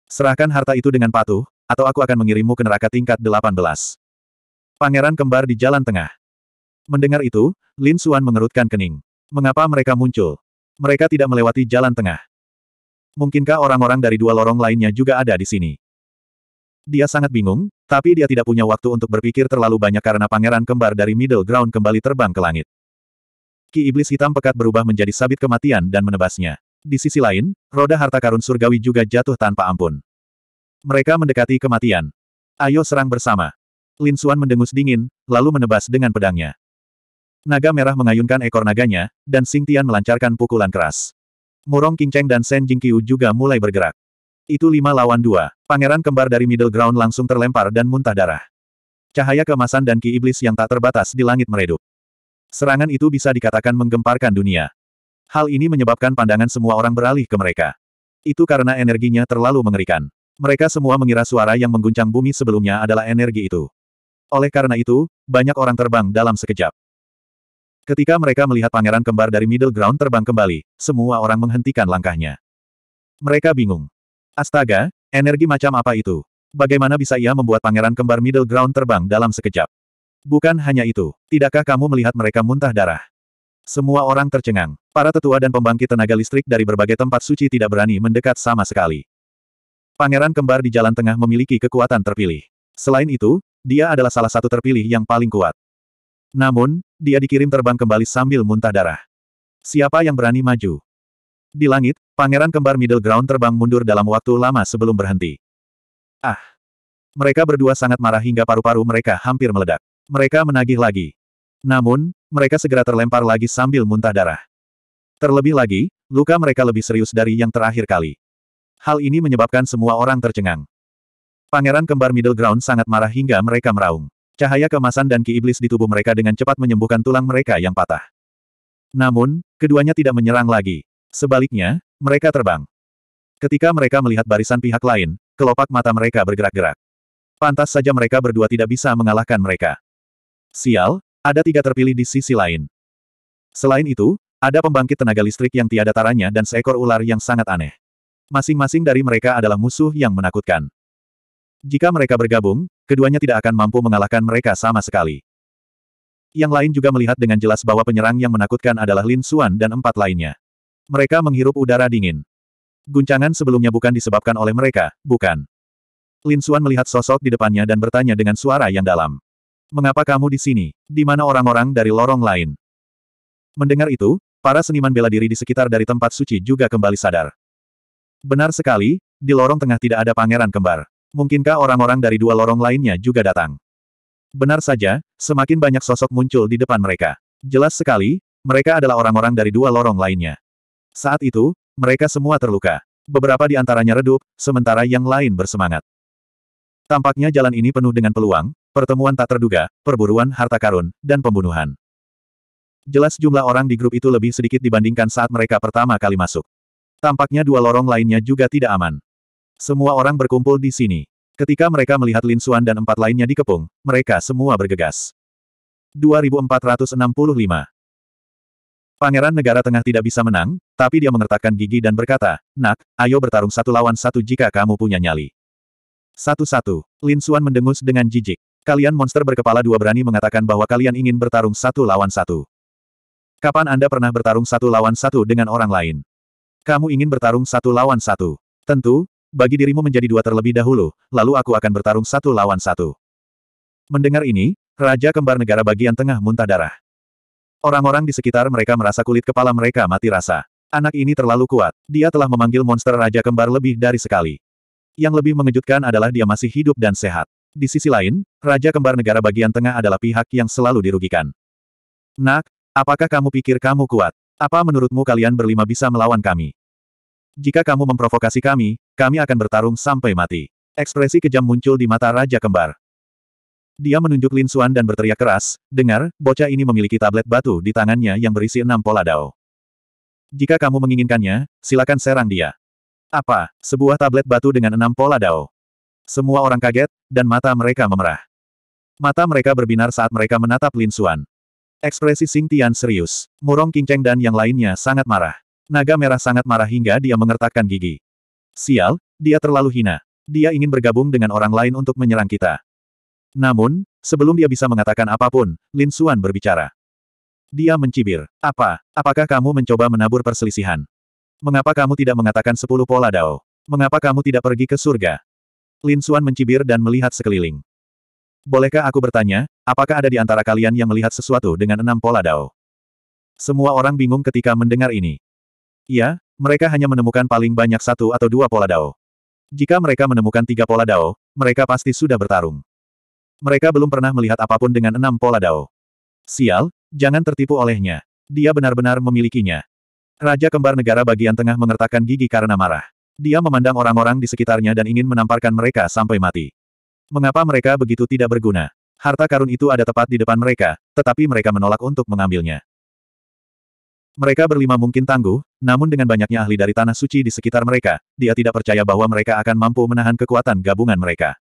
Serahkan harta itu dengan patuh, atau aku akan mengirimmu ke neraka tingkat 18. Pangeran kembar di jalan tengah. Mendengar itu, Lin Suan mengerutkan kening. Mengapa mereka muncul? Mereka tidak melewati jalan tengah. Mungkinkah orang-orang dari dua lorong lainnya juga ada di sini? Dia sangat bingung, tapi dia tidak punya waktu untuk berpikir terlalu banyak karena pangeran kembar dari middle ground kembali terbang ke langit. Ki Iblis Hitam pekat berubah menjadi sabit kematian dan menebasnya. Di sisi lain, roda harta karun surgawi juga jatuh tanpa ampun. Mereka mendekati kematian. Ayo serang bersama. Lin Suan mendengus dingin, lalu menebas dengan pedangnya. Naga merah mengayunkan ekor naganya, dan Xing Tian melancarkan pukulan keras. Murong Qingcheng dan Shen Jingqiu juga mulai bergerak. Itu lima lawan dua. Pangeran kembar dari middle ground langsung terlempar dan muntah darah. Cahaya kemasan dan ki iblis yang tak terbatas di langit meredup. Serangan itu bisa dikatakan menggemparkan dunia. Hal ini menyebabkan pandangan semua orang beralih ke mereka. Itu karena energinya terlalu mengerikan. Mereka semua mengira suara yang mengguncang bumi sebelumnya adalah energi itu. Oleh karena itu, banyak orang terbang dalam sekejap. Ketika mereka melihat pangeran kembar dari middle ground terbang kembali, semua orang menghentikan langkahnya. Mereka bingung. Astaga, energi macam apa itu? Bagaimana bisa ia membuat pangeran kembar middle ground terbang dalam sekejap? Bukan hanya itu, tidakkah kamu melihat mereka muntah darah? Semua orang tercengang. Para tetua dan pembangkit tenaga listrik dari berbagai tempat suci tidak berani mendekat sama sekali. Pangeran kembar di jalan tengah memiliki kekuatan terpilih. Selain itu, dia adalah salah satu terpilih yang paling kuat. Namun, dia dikirim terbang kembali sambil muntah darah. Siapa yang berani maju? Di langit, pangeran kembar middle ground terbang mundur dalam waktu lama sebelum berhenti. Ah! Mereka berdua sangat marah hingga paru-paru mereka hampir meledak. Mereka menagih lagi. Namun, mereka segera terlempar lagi sambil muntah darah. Terlebih lagi, luka mereka lebih serius dari yang terakhir kali. Hal ini menyebabkan semua orang tercengang. Pangeran kembar middle ground sangat marah hingga mereka meraung. Cahaya kemasan dan ki iblis di tubuh mereka dengan cepat menyembuhkan tulang mereka yang patah. Namun, keduanya tidak menyerang lagi. Sebaliknya, mereka terbang. Ketika mereka melihat barisan pihak lain, kelopak mata mereka bergerak-gerak. Pantas saja mereka berdua tidak bisa mengalahkan mereka. Sial, ada tiga terpilih di sisi lain. Selain itu, ada pembangkit tenaga listrik yang tiada taranya dan seekor ular yang sangat aneh. Masing-masing dari mereka adalah musuh yang menakutkan. Jika mereka bergabung, keduanya tidak akan mampu mengalahkan mereka sama sekali. Yang lain juga melihat dengan jelas bahwa penyerang yang menakutkan adalah Lin Xuan dan empat lainnya. Mereka menghirup udara dingin. Guncangan sebelumnya bukan disebabkan oleh mereka, bukan. Lin Xuan melihat sosok di depannya dan bertanya dengan suara yang dalam. Mengapa kamu di sini? Di mana orang-orang dari lorong lain? Mendengar itu, para seniman bela diri di sekitar dari tempat suci juga kembali sadar. Benar sekali, di lorong tengah tidak ada pangeran kembar. Mungkinkah orang-orang dari dua lorong lainnya juga datang? Benar saja, semakin banyak sosok muncul di depan mereka. Jelas sekali, mereka adalah orang-orang dari dua lorong lainnya. Saat itu, mereka semua terluka. Beberapa di antaranya redup, sementara yang lain bersemangat. Tampaknya jalan ini penuh dengan peluang, pertemuan tak terduga, perburuan harta karun, dan pembunuhan. Jelas jumlah orang di grup itu lebih sedikit dibandingkan saat mereka pertama kali masuk. Tampaknya dua lorong lainnya juga tidak aman. Semua orang berkumpul di sini. Ketika mereka melihat Lin Xuan dan empat lainnya dikepung, mereka semua bergegas. 2465 Pangeran negara tengah tidak bisa menang, tapi dia mengertakkan gigi dan berkata, Nak, ayo bertarung satu lawan satu jika kamu punya nyali. Satu-satu, Lin Xuan mendengus dengan jijik. Kalian monster berkepala dua berani mengatakan bahwa kalian ingin bertarung satu lawan satu. Kapan Anda pernah bertarung satu lawan satu dengan orang lain? Kamu ingin bertarung satu lawan satu. Tentu, bagi dirimu menjadi dua terlebih dahulu, lalu aku akan bertarung satu lawan satu. Mendengar ini, Raja Kembar Negara bagian tengah muntah darah. Orang-orang di sekitar mereka merasa kulit kepala mereka mati rasa. Anak ini terlalu kuat, dia telah memanggil monster Raja Kembar lebih dari sekali. Yang lebih mengejutkan adalah dia masih hidup dan sehat. Di sisi lain, Raja Kembar Negara bagian tengah adalah pihak yang selalu dirugikan. Nak, apakah kamu pikir kamu kuat? Apa menurutmu kalian berlima bisa melawan kami? Jika kamu memprovokasi kami, kami akan bertarung sampai mati. Ekspresi kejam muncul di mata Raja Kembar. Dia menunjuk Lin Suan dan berteriak keras, dengar, bocah ini memiliki tablet batu di tangannya yang berisi enam pola dao. Jika kamu menginginkannya, silakan serang dia. Apa? Sebuah tablet batu dengan enam pola dao. Semua orang kaget, dan mata mereka memerah. Mata mereka berbinar saat mereka menatap Lin Suan. Ekspresi Sing Tian serius. Murong King dan yang lainnya sangat marah. Naga merah sangat marah hingga dia mengertakkan gigi. Sial, dia terlalu hina. Dia ingin bergabung dengan orang lain untuk menyerang kita. Namun, sebelum dia bisa mengatakan apapun, Lin Xuan berbicara. Dia mencibir. Apa? Apakah kamu mencoba menabur perselisihan? Mengapa kamu tidak mengatakan sepuluh pola dao? Mengapa kamu tidak pergi ke surga? Lin Xuan mencibir dan melihat sekeliling. Bolehkah aku bertanya, apakah ada di antara kalian yang melihat sesuatu dengan enam pola dao? Semua orang bingung ketika mendengar ini. Iya, mereka hanya menemukan paling banyak satu atau dua pola dao. Jika mereka menemukan tiga pola dao, mereka pasti sudah bertarung. Mereka belum pernah melihat apapun dengan enam pola dao. Sial, jangan tertipu olehnya. Dia benar-benar memilikinya. Raja kembar negara bagian tengah mengertakkan gigi karena marah. Dia memandang orang-orang di sekitarnya dan ingin menamparkan mereka sampai mati. Mengapa mereka begitu tidak berguna? Harta karun itu ada tepat di depan mereka, tetapi mereka menolak untuk mengambilnya. Mereka berlima mungkin tangguh, namun dengan banyaknya ahli dari Tanah Suci di sekitar mereka, dia tidak percaya bahwa mereka akan mampu menahan kekuatan gabungan mereka.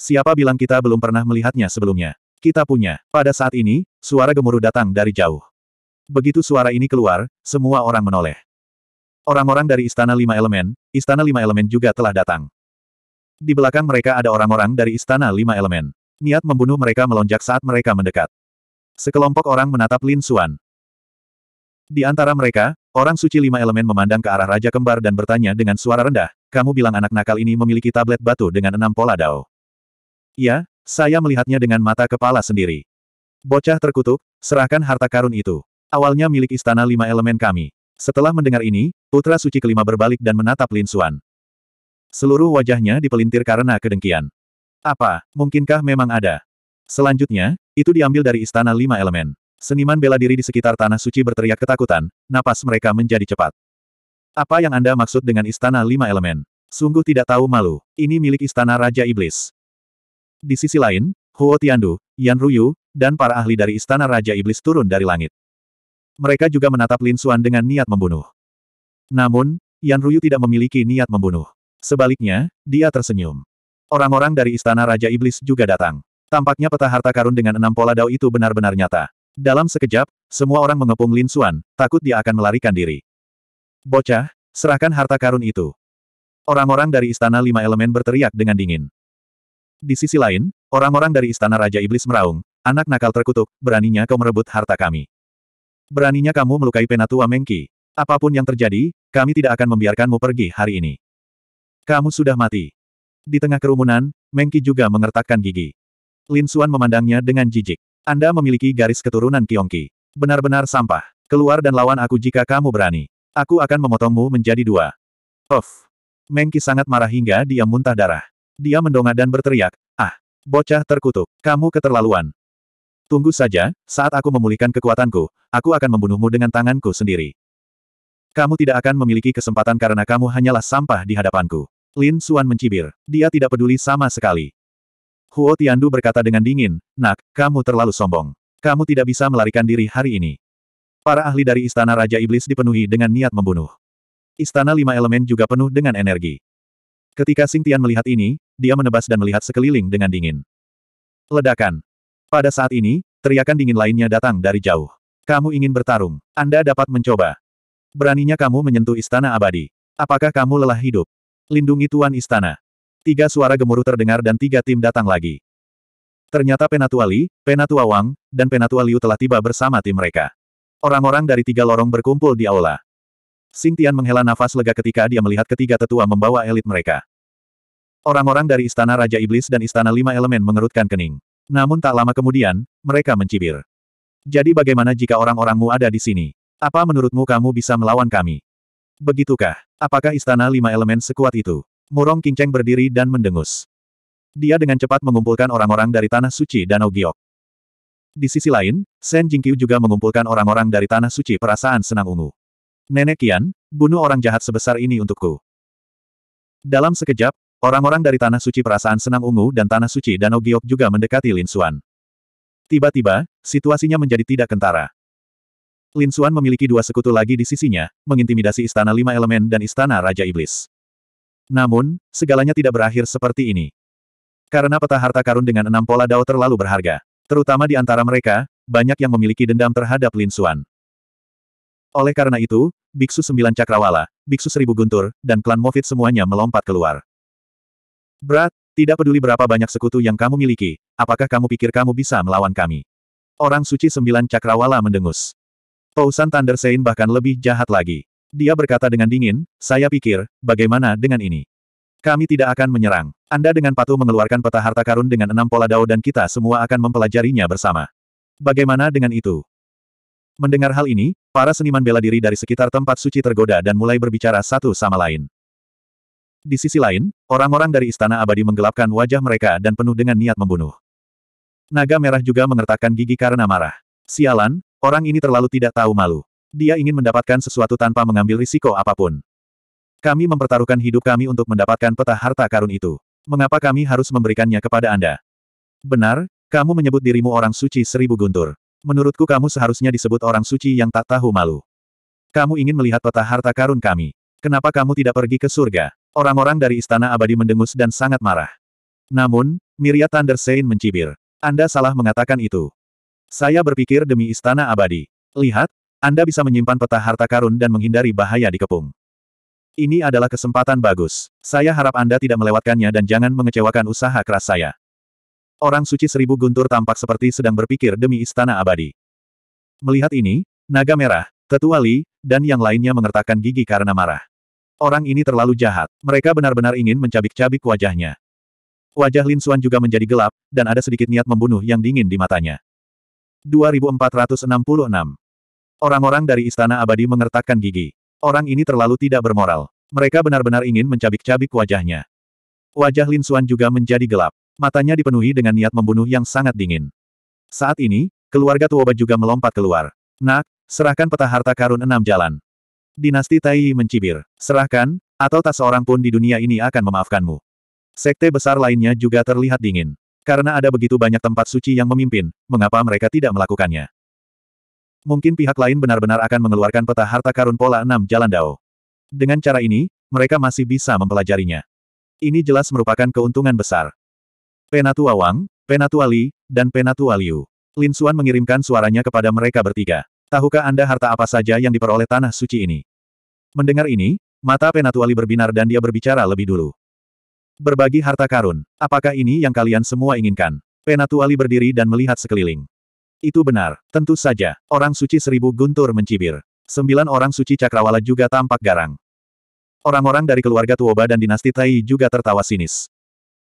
Siapa bilang kita belum pernah melihatnya sebelumnya? Kita punya. Pada saat ini, suara gemuruh datang dari jauh. Begitu suara ini keluar, semua orang menoleh. Orang-orang dari Istana Lima Elemen, Istana Lima Elemen juga telah datang. Di belakang mereka ada orang-orang dari Istana Lima Elemen. Niat membunuh mereka melonjak saat mereka mendekat. Sekelompok orang menatap Lin Xuan. Di antara mereka, orang suci lima elemen memandang ke arah Raja Kembar dan bertanya dengan suara rendah, kamu bilang anak nakal ini memiliki tablet batu dengan enam pola dao. Iya, saya melihatnya dengan mata kepala sendiri. Bocah terkutuk, serahkan harta karun itu. Awalnya milik istana lima elemen kami. Setelah mendengar ini, putra suci kelima berbalik dan menatap Lin Suan. Seluruh wajahnya dipelintir karena kedengkian. Apa, mungkinkah memang ada? Selanjutnya, itu diambil dari istana lima elemen. Seniman bela diri di sekitar Tanah Suci berteriak ketakutan, napas mereka menjadi cepat. Apa yang Anda maksud dengan Istana Lima Elemen? Sungguh tidak tahu malu, ini milik Istana Raja Iblis. Di sisi lain, Huo Tiandu, Yan Ruyu, dan para ahli dari Istana Raja Iblis turun dari langit. Mereka juga menatap Lin Xuan dengan niat membunuh. Namun, Yan Ruyu tidak memiliki niat membunuh. Sebaliknya, dia tersenyum. Orang-orang dari Istana Raja Iblis juga datang. Tampaknya peta harta karun dengan enam pola dao itu benar-benar nyata. Dalam sekejap, semua orang mengepung Lin Xuan, takut dia akan melarikan diri. Bocah, serahkan harta karun itu. Orang-orang dari Istana Lima Elemen berteriak dengan dingin. Di sisi lain, orang-orang dari Istana Raja Iblis meraung, anak nakal terkutuk, beraninya kau merebut harta kami. Beraninya kamu melukai Penatua Mengki. Apapun yang terjadi, kami tidak akan membiarkanmu pergi hari ini. Kamu sudah mati. Di tengah kerumunan, Mengki juga mengertakkan gigi. Lin Xuan memandangnya dengan jijik. Anda memiliki garis keturunan Kiongki. Benar-benar sampah. Keluar dan lawan aku jika kamu berani. Aku akan memotongmu menjadi dua. Of. Mengki sangat marah hingga dia muntah darah. Dia mendongak dan berteriak, Ah, bocah terkutuk, kamu keterlaluan. Tunggu saja, saat aku memulihkan kekuatanku, aku akan membunuhmu dengan tanganku sendiri. Kamu tidak akan memiliki kesempatan karena kamu hanyalah sampah di hadapanku. Lin Suan mencibir. Dia tidak peduli sama sekali. Huo Tiandu berkata dengan dingin, Nak, kamu terlalu sombong. Kamu tidak bisa melarikan diri hari ini. Para ahli dari Istana Raja Iblis dipenuhi dengan niat membunuh. Istana Lima Elemen juga penuh dengan energi. Ketika Sing Tian melihat ini, dia menebas dan melihat sekeliling dengan dingin. Ledakan. Pada saat ini, teriakan dingin lainnya datang dari jauh. Kamu ingin bertarung. Anda dapat mencoba. Beraninya kamu menyentuh Istana Abadi. Apakah kamu lelah hidup? Lindungi Tuan Istana. Tiga suara gemuruh terdengar dan tiga tim datang lagi. Ternyata Penatua Li, Penatua Wang, dan Penatua Liu telah tiba bersama tim mereka. Orang-orang dari tiga lorong berkumpul di aula. Sing Tian menghela nafas lega ketika dia melihat ketiga tetua membawa elit mereka. Orang-orang dari Istana Raja Iblis dan Istana Lima Elemen mengerutkan kening. Namun tak lama kemudian, mereka mencibir. Jadi bagaimana jika orang-orangmu ada di sini? Apa menurutmu kamu bisa melawan kami? Begitukah? Apakah Istana Lima Elemen sekuat itu? Murong Kinceng berdiri dan mendengus. Dia dengan cepat mengumpulkan orang-orang dari Tanah Suci Danau Giok. Di sisi lain, Shen Jingqiu juga mengumpulkan orang-orang dari Tanah Suci Perasaan Senang Ungu. Nenek Qian, bunuh orang jahat sebesar ini untukku. Dalam sekejap, orang-orang dari Tanah Suci Perasaan Senang Ungu dan Tanah Suci Danau Giok juga mendekati Lin Xuan. Tiba-tiba, situasinya menjadi tidak kentara. Lin Xuan memiliki dua sekutu lagi di sisinya, mengintimidasi Istana Lima Elemen dan Istana Raja Iblis. Namun, segalanya tidak berakhir seperti ini. Karena peta harta karun dengan enam pola dao terlalu berharga. Terutama di antara mereka, banyak yang memiliki dendam terhadap Lin Xuan. Oleh karena itu, Biksu Sembilan Cakrawala, Biksu Seribu Guntur, dan klan Mofit semuanya melompat keluar. Berat, tidak peduli berapa banyak sekutu yang kamu miliki, apakah kamu pikir kamu bisa melawan kami? Orang suci Sembilan Cakrawala mendengus. Pausan Thunder Sein bahkan lebih jahat lagi. Dia berkata dengan dingin, saya pikir, bagaimana dengan ini? Kami tidak akan menyerang. Anda dengan patuh mengeluarkan peta harta karun dengan enam pola dao dan kita semua akan mempelajarinya bersama. Bagaimana dengan itu? Mendengar hal ini, para seniman bela diri dari sekitar tempat suci tergoda dan mulai berbicara satu sama lain. Di sisi lain, orang-orang dari Istana Abadi menggelapkan wajah mereka dan penuh dengan niat membunuh. Naga merah juga mengertakkan gigi karena marah. Sialan, orang ini terlalu tidak tahu malu. Dia ingin mendapatkan sesuatu tanpa mengambil risiko apapun. Kami mempertaruhkan hidup kami untuk mendapatkan peta harta karun itu. Mengapa kami harus memberikannya kepada Anda? Benar, kamu menyebut dirimu orang suci seribu guntur. Menurutku kamu seharusnya disebut orang suci yang tak tahu malu. Kamu ingin melihat peta harta karun kami. Kenapa kamu tidak pergi ke surga? Orang-orang dari istana abadi mendengus dan sangat marah. Namun, Miria Thunder Saint mencibir. Anda salah mengatakan itu. Saya berpikir demi istana abadi. Lihat, anda bisa menyimpan peta harta karun dan menghindari bahaya dikepung. Ini adalah kesempatan bagus. Saya harap Anda tidak melewatkannya dan jangan mengecewakan usaha keras saya. Orang suci seribu guntur tampak seperti sedang berpikir demi istana abadi. Melihat ini, naga merah, tetua Li, dan yang lainnya mengertakkan gigi karena marah. Orang ini terlalu jahat. Mereka benar-benar ingin mencabik-cabik wajahnya. Wajah Lin Suan juga menjadi gelap, dan ada sedikit niat membunuh yang dingin di matanya. 2466 Orang-orang dari Istana Abadi mengertakkan gigi. Orang ini terlalu tidak bermoral. Mereka benar-benar ingin mencabik-cabik wajahnya. Wajah Lin Xuan juga menjadi gelap. Matanya dipenuhi dengan niat membunuh yang sangat dingin. Saat ini, keluarga Tuoba juga melompat keluar. Nak, serahkan peta harta karun enam jalan. Dinasti Tai mencibir. Serahkan, atau tak seorang pun di dunia ini akan memaafkanmu. Sekte besar lainnya juga terlihat dingin. Karena ada begitu banyak tempat suci yang memimpin, mengapa mereka tidak melakukannya? Mungkin pihak lain benar-benar akan mengeluarkan peta harta karun pola enam jalan Dao. Dengan cara ini, mereka masih bisa mempelajarinya. Ini jelas merupakan keuntungan besar. Penatua Wang, Penatua Li, dan Penatua Liu. Lin Xuan mengirimkan suaranya kepada mereka bertiga. Tahukah Anda harta apa saja yang diperoleh tanah suci ini? Mendengar ini, mata Penatua Li berbinar dan dia berbicara lebih dulu. Berbagi harta karun, apakah ini yang kalian semua inginkan? Penatua Li berdiri dan melihat sekeliling. Itu benar, tentu saja, orang suci seribu guntur mencibir. Sembilan orang suci cakrawala juga tampak garang. Orang-orang dari keluarga Tuoba dan dinasti Tai juga tertawa sinis.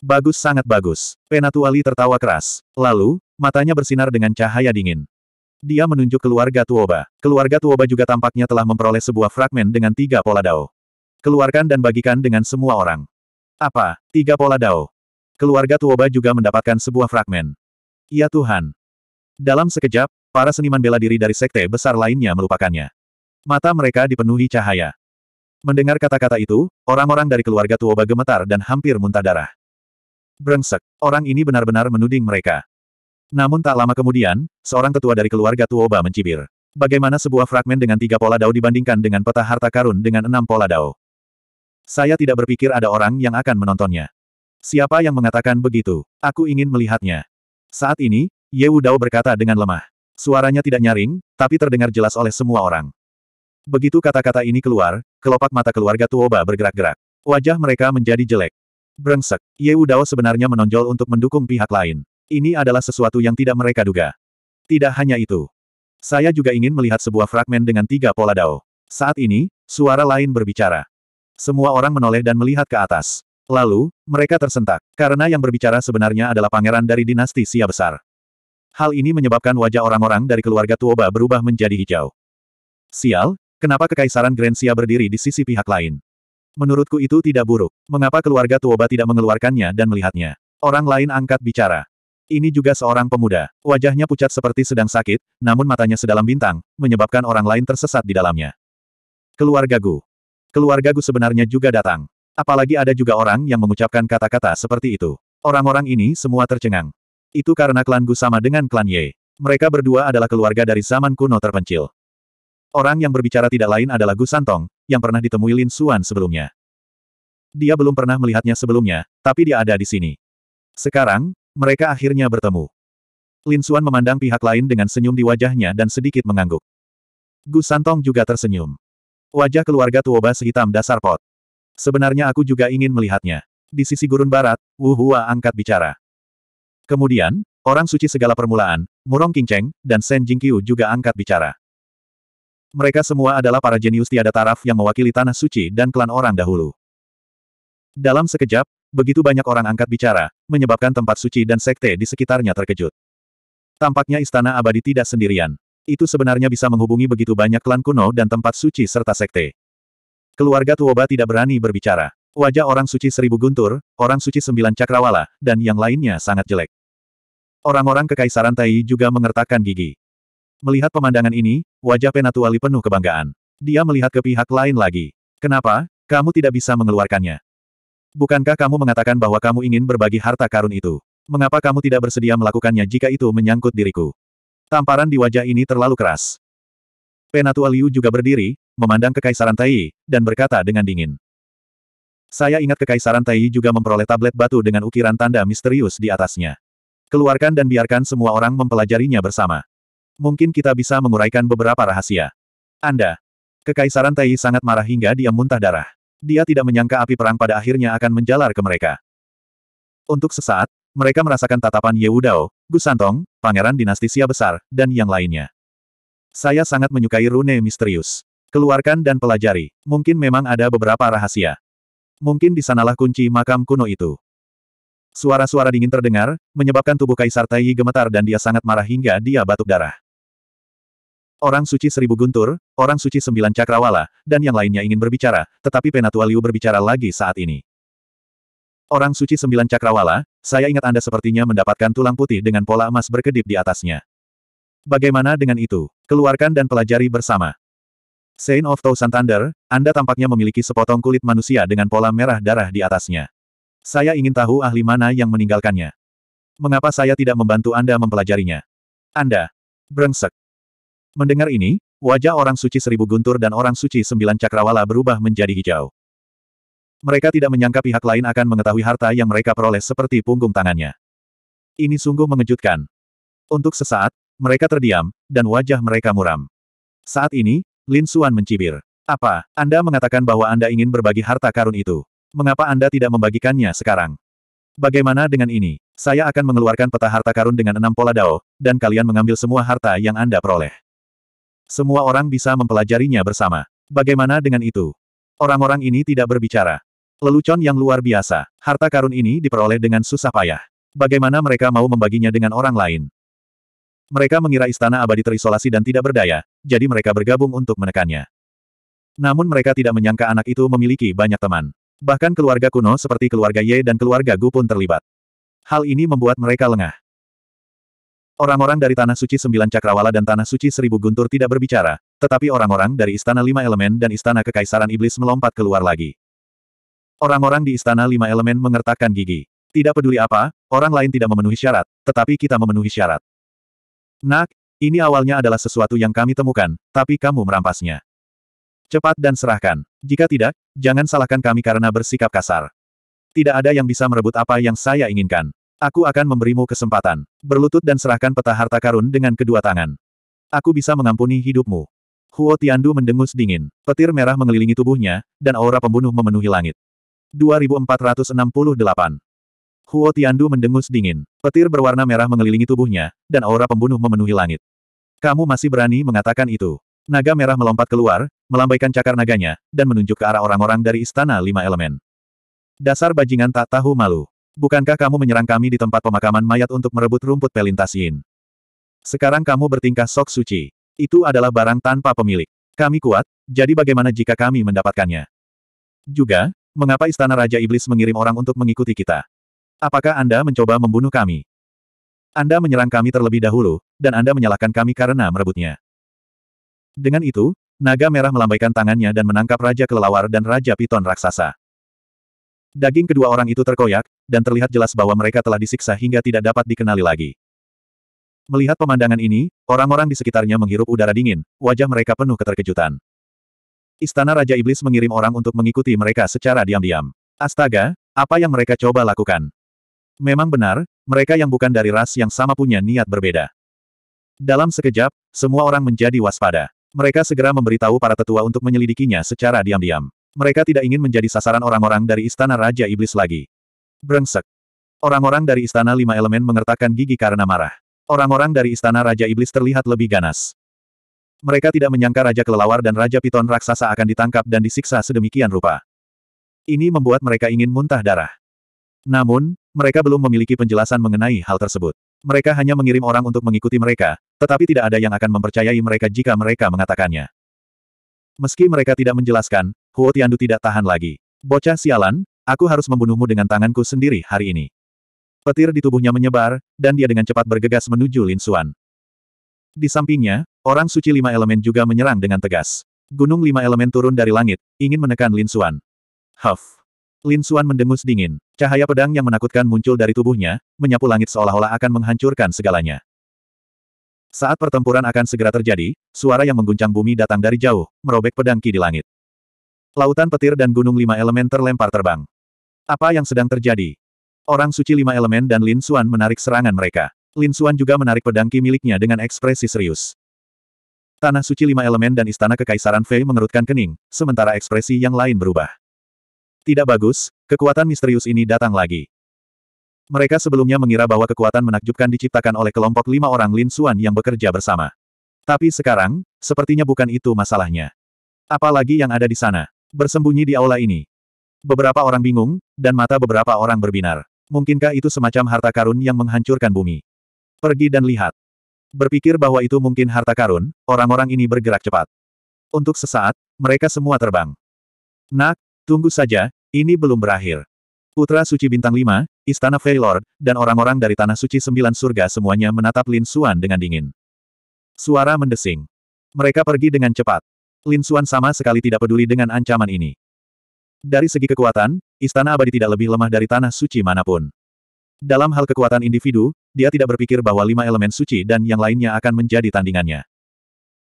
Bagus sangat bagus. Penatuali tertawa keras. Lalu, matanya bersinar dengan cahaya dingin. Dia menunjuk keluarga Tuoba. Keluarga Tuoba juga tampaknya telah memperoleh sebuah fragmen dengan tiga pola dao. Keluarkan dan bagikan dengan semua orang. Apa? Tiga pola dao. Keluarga Tuoba juga mendapatkan sebuah fragmen. Ya Tuhan, dalam sekejap, para seniman bela diri dari sekte besar lainnya melupakannya. Mata mereka dipenuhi cahaya. Mendengar kata-kata itu, orang-orang dari keluarga Tuoba gemetar dan hampir muntah darah. Brengsek, orang ini benar-benar menuding mereka. Namun tak lama kemudian, seorang tetua dari keluarga Tuoba mencibir. Bagaimana sebuah fragmen dengan tiga pola dao dibandingkan dengan peta harta karun dengan enam pola dao? Saya tidak berpikir ada orang yang akan menontonnya. Siapa yang mengatakan begitu? Aku ingin melihatnya. Saat ini, Ye Wudao berkata dengan lemah. Suaranya tidak nyaring, tapi terdengar jelas oleh semua orang. Begitu kata-kata ini keluar, kelopak mata keluarga Tuoba bergerak-gerak. Wajah mereka menjadi jelek. Brengsek, Ye Wudao sebenarnya menonjol untuk mendukung pihak lain. Ini adalah sesuatu yang tidak mereka duga. Tidak hanya itu. Saya juga ingin melihat sebuah fragmen dengan tiga pola dao. Saat ini, suara lain berbicara. Semua orang menoleh dan melihat ke atas. Lalu, mereka tersentak, karena yang berbicara sebenarnya adalah pangeran dari dinasti Sia Besar. Hal ini menyebabkan wajah orang-orang dari keluarga Tuoba berubah menjadi hijau. Sial, kenapa Kekaisaran Grensia berdiri di sisi pihak lain? Menurutku itu tidak buruk. Mengapa keluarga Tuoba tidak mengeluarkannya dan melihatnya? Orang lain angkat bicara. Ini juga seorang pemuda. Wajahnya pucat seperti sedang sakit, namun matanya sedalam bintang, menyebabkan orang lain tersesat di dalamnya. Keluarga Gu. Keluarga Gu sebenarnya juga datang. Apalagi ada juga orang yang mengucapkan kata-kata seperti itu. Orang-orang ini semua tercengang. Itu karena klan Gu sama dengan klan Ye. Mereka berdua adalah keluarga dari zaman kuno terpencil. Orang yang berbicara tidak lain adalah Gu Santong, yang pernah ditemui Lin Suan sebelumnya. Dia belum pernah melihatnya sebelumnya, tapi dia ada di sini. Sekarang, mereka akhirnya bertemu. Lin Suan memandang pihak lain dengan senyum di wajahnya dan sedikit mengangguk. Gu Santong juga tersenyum. Wajah keluarga Tuoba sehitam dasar pot. Sebenarnya aku juga ingin melihatnya. Di sisi gurun barat, Wu Hua angkat bicara. Kemudian, orang suci segala permulaan, Murong Qingcheng, dan Shen Jingqiu juga angkat bicara. Mereka semua adalah para jenius tiada taraf yang mewakili tanah suci dan klan orang dahulu. Dalam sekejap, begitu banyak orang angkat bicara, menyebabkan tempat suci dan sekte di sekitarnya terkejut. Tampaknya istana abadi tidak sendirian. Itu sebenarnya bisa menghubungi begitu banyak klan kuno dan tempat suci serta sekte. Keluarga Tuoba tidak berani berbicara. Wajah orang suci seribu guntur, orang suci sembilan cakrawala, dan yang lainnya sangat jelek. Orang-orang kekaisaran Tai juga mengertakkan gigi. Melihat pemandangan ini, wajah Penatuali penuh kebanggaan. Dia melihat ke pihak lain lagi. Kenapa, kamu tidak bisa mengeluarkannya? Bukankah kamu mengatakan bahwa kamu ingin berbagi harta karun itu? Mengapa kamu tidak bersedia melakukannya jika itu menyangkut diriku? Tamparan di wajah ini terlalu keras. Penatua Liu juga berdiri, memandang Kekaisaran Tai, dan berkata dengan dingin. Saya ingat Kekaisaran Tai juga memperoleh tablet batu dengan ukiran tanda misterius di atasnya. Keluarkan dan biarkan semua orang mempelajarinya bersama. Mungkin kita bisa menguraikan beberapa rahasia. Anda. Kekaisaran Tai sangat marah hingga dia muntah darah. Dia tidak menyangka api perang pada akhirnya akan menjalar ke mereka. Untuk sesaat, mereka merasakan tatapan Ye Wudao, Pangeran Dinasti Sia Besar, dan yang lainnya. Saya sangat menyukai rune misterius. Keluarkan dan pelajari. Mungkin memang ada beberapa rahasia. Mungkin di sanalah kunci makam kuno itu. Suara-suara dingin terdengar, menyebabkan tubuh Kaisar Taiyi gemetar dan dia sangat marah hingga dia batuk darah. Orang suci seribu guntur, orang suci sembilan cakrawala, dan yang lainnya ingin berbicara, tetapi Penatua Liu berbicara lagi saat ini. Orang suci sembilan cakrawala, saya ingat Anda sepertinya mendapatkan tulang putih dengan pola emas berkedip di atasnya. Bagaimana dengan itu? Keluarkan dan pelajari bersama. Saint of Thousand Thunder, Anda tampaknya memiliki sepotong kulit manusia dengan pola merah darah di atasnya. Saya ingin tahu ahli mana yang meninggalkannya. Mengapa saya tidak membantu Anda mempelajarinya? Anda. Brengsek. Mendengar ini, wajah orang suci seribu guntur dan orang suci sembilan cakrawala berubah menjadi hijau. Mereka tidak menyangka pihak lain akan mengetahui harta yang mereka peroleh seperti punggung tangannya. Ini sungguh mengejutkan. Untuk sesaat, mereka terdiam, dan wajah mereka muram. Saat ini, Lin Suan mencibir. Apa, Anda mengatakan bahwa Anda ingin berbagi harta karun itu? Mengapa Anda tidak membagikannya sekarang? Bagaimana dengan ini? Saya akan mengeluarkan peta harta karun dengan enam pola dao, dan kalian mengambil semua harta yang Anda peroleh. Semua orang bisa mempelajarinya bersama. Bagaimana dengan itu? Orang-orang ini tidak berbicara. Lelucon yang luar biasa. Harta karun ini diperoleh dengan susah payah. Bagaimana mereka mau membaginya dengan orang lain? Mereka mengira istana abadi terisolasi dan tidak berdaya, jadi mereka bergabung untuk menekannya. Namun mereka tidak menyangka anak itu memiliki banyak teman. Bahkan keluarga kuno seperti keluarga Ye dan keluarga Gu pun terlibat. Hal ini membuat mereka lengah. Orang-orang dari Tanah Suci Sembilan Cakrawala dan Tanah Suci Seribu Guntur tidak berbicara, tetapi orang-orang dari Istana Lima Elemen dan Istana Kekaisaran Iblis melompat keluar lagi. Orang-orang di Istana Lima Elemen mengertakkan gigi. Tidak peduli apa, orang lain tidak memenuhi syarat, tetapi kita memenuhi syarat. Nak, ini awalnya adalah sesuatu yang kami temukan, tapi kamu merampasnya. Cepat dan serahkan. Jika tidak, jangan salahkan kami karena bersikap kasar. Tidak ada yang bisa merebut apa yang saya inginkan. Aku akan memberimu kesempatan. Berlutut dan serahkan peta harta karun dengan kedua tangan. Aku bisa mengampuni hidupmu. Huo Tiandu mendengus dingin. Petir merah mengelilingi tubuhnya, dan aura pembunuh memenuhi langit. 2468. Huo Tiandu mendengus dingin. Petir berwarna merah mengelilingi tubuhnya, dan aura pembunuh memenuhi langit. Kamu masih berani mengatakan itu. Naga merah melompat keluar, melambaikan cakar naganya, dan menunjuk ke arah orang-orang dari Istana Lima Elemen. Dasar bajingan tak tahu malu. Bukankah kamu menyerang kami di tempat pemakaman mayat untuk merebut rumput Yin? Sekarang kamu bertingkah sok suci. Itu adalah barang tanpa pemilik. Kami kuat, jadi bagaimana jika kami mendapatkannya? Juga, mengapa Istana Raja Iblis mengirim orang untuk mengikuti kita? Apakah Anda mencoba membunuh kami? Anda menyerang kami terlebih dahulu, dan Anda menyalahkan kami karena merebutnya. Dengan itu, Naga merah melambaikan tangannya dan menangkap Raja Kelelawar dan Raja Piton Raksasa. Daging kedua orang itu terkoyak, dan terlihat jelas bahwa mereka telah disiksa hingga tidak dapat dikenali lagi. Melihat pemandangan ini, orang-orang di sekitarnya menghirup udara dingin, wajah mereka penuh keterkejutan. Istana Raja Iblis mengirim orang untuk mengikuti mereka secara diam-diam. Astaga, apa yang mereka coba lakukan? Memang benar, mereka yang bukan dari ras yang sama punya niat berbeda. Dalam sekejap, semua orang menjadi waspada. Mereka segera memberitahu para tetua untuk menyelidikinya secara diam-diam. Mereka tidak ingin menjadi sasaran orang-orang dari Istana Raja Iblis lagi. Brengsek. Orang-orang dari Istana Lima Elemen mengertakkan gigi karena marah. Orang-orang dari Istana Raja Iblis terlihat lebih ganas. Mereka tidak menyangka Raja Kelelawar dan Raja Piton Raksasa akan ditangkap dan disiksa sedemikian rupa. Ini membuat mereka ingin muntah darah. Namun, mereka belum memiliki penjelasan mengenai hal tersebut. Mereka hanya mengirim orang untuk mengikuti mereka, tetapi tidak ada yang akan mempercayai mereka jika mereka mengatakannya. Meski mereka tidak menjelaskan, Huo Tiandu tidak tahan lagi. Bocah sialan, aku harus membunuhmu dengan tanganku sendiri hari ini. Petir di tubuhnya menyebar, dan dia dengan cepat bergegas menuju Lin Xuan. Di sampingnya, orang suci lima elemen juga menyerang dengan tegas. Gunung lima elemen turun dari langit, ingin menekan Lin Xuan. Huff. Lin Suan mendengus dingin. Cahaya pedang yang menakutkan muncul dari tubuhnya, menyapu langit seolah-olah akan menghancurkan segalanya. Saat pertempuran akan segera terjadi, suara yang mengguncang bumi datang dari jauh, merobek pedang ki di langit. Lautan petir dan gunung lima elemen terlempar terbang. Apa yang sedang terjadi? Orang suci lima elemen dan Lin Suan menarik serangan mereka. Lin Suan juga menarik pedang ki miliknya dengan ekspresi serius. Tanah suci lima elemen dan istana kekaisaran Fei mengerutkan kening, sementara ekspresi yang lain berubah. Tidak bagus, kekuatan misterius ini datang lagi. Mereka sebelumnya mengira bahwa kekuatan menakjubkan diciptakan oleh kelompok lima orang Lin Xuan yang bekerja bersama. Tapi sekarang, sepertinya bukan itu masalahnya. Apalagi yang ada di sana. Bersembunyi di aula ini. Beberapa orang bingung, dan mata beberapa orang berbinar. Mungkinkah itu semacam harta karun yang menghancurkan bumi? Pergi dan lihat. Berpikir bahwa itu mungkin harta karun, orang-orang ini bergerak cepat. Untuk sesaat, mereka semua terbang. Nak, tunggu saja, ini belum berakhir. Putra Suci Bintang 5, Istana Feylord, dan orang-orang dari Tanah Suci Sembilan Surga semuanya menatap Lin Suan dengan dingin. Suara mendesing. Mereka pergi dengan cepat. Lin Suan sama sekali tidak peduli dengan ancaman ini. Dari segi kekuatan, Istana Abadi tidak lebih lemah dari Tanah Suci manapun. Dalam hal kekuatan individu, dia tidak berpikir bahwa lima elemen suci dan yang lainnya akan menjadi tandingannya.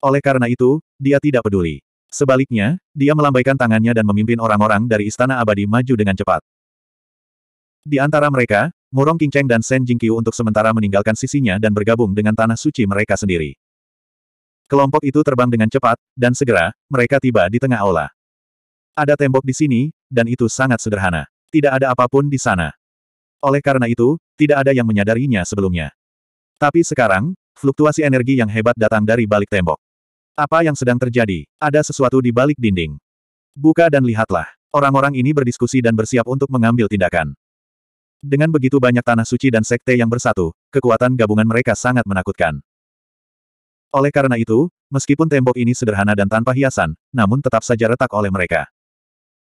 Oleh karena itu, dia tidak peduli. Sebaliknya, dia melambaikan tangannya dan memimpin orang-orang dari Istana Abadi maju dengan cepat. Di antara mereka, Murong Qingcheng dan Shen Jingqiu untuk sementara meninggalkan sisinya dan bergabung dengan tanah suci mereka sendiri. Kelompok itu terbang dengan cepat, dan segera, mereka tiba di tengah aula. Ada tembok di sini, dan itu sangat sederhana. Tidak ada apapun di sana. Oleh karena itu, tidak ada yang menyadarinya sebelumnya. Tapi sekarang, fluktuasi energi yang hebat datang dari balik tembok. Apa yang sedang terjadi? Ada sesuatu di balik dinding. Buka dan lihatlah. Orang-orang ini berdiskusi dan bersiap untuk mengambil tindakan. Dengan begitu banyak tanah suci dan sekte yang bersatu, kekuatan gabungan mereka sangat menakutkan. Oleh karena itu, meskipun tembok ini sederhana dan tanpa hiasan, namun tetap saja retak oleh mereka.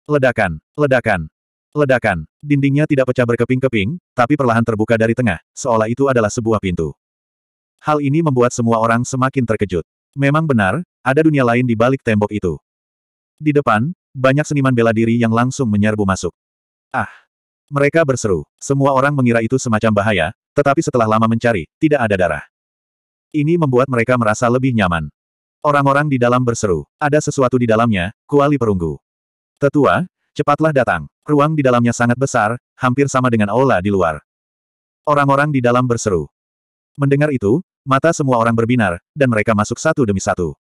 Ledakan, ledakan, ledakan. Dindingnya tidak pecah berkeping-keping, tapi perlahan terbuka dari tengah, seolah itu adalah sebuah pintu. Hal ini membuat semua orang semakin terkejut. Memang benar, ada dunia lain di balik tembok itu. Di depan, banyak seniman bela diri yang langsung menyerbu masuk. Ah! Mereka berseru. Semua orang mengira itu semacam bahaya, tetapi setelah lama mencari, tidak ada darah. Ini membuat mereka merasa lebih nyaman. Orang-orang di dalam berseru. Ada sesuatu di dalamnya, kuali perunggu. Tetua, cepatlah datang. Ruang di dalamnya sangat besar, hampir sama dengan aula di luar. Orang-orang di dalam berseru. Mendengar itu, mata semua orang berbinar, dan mereka masuk satu demi satu.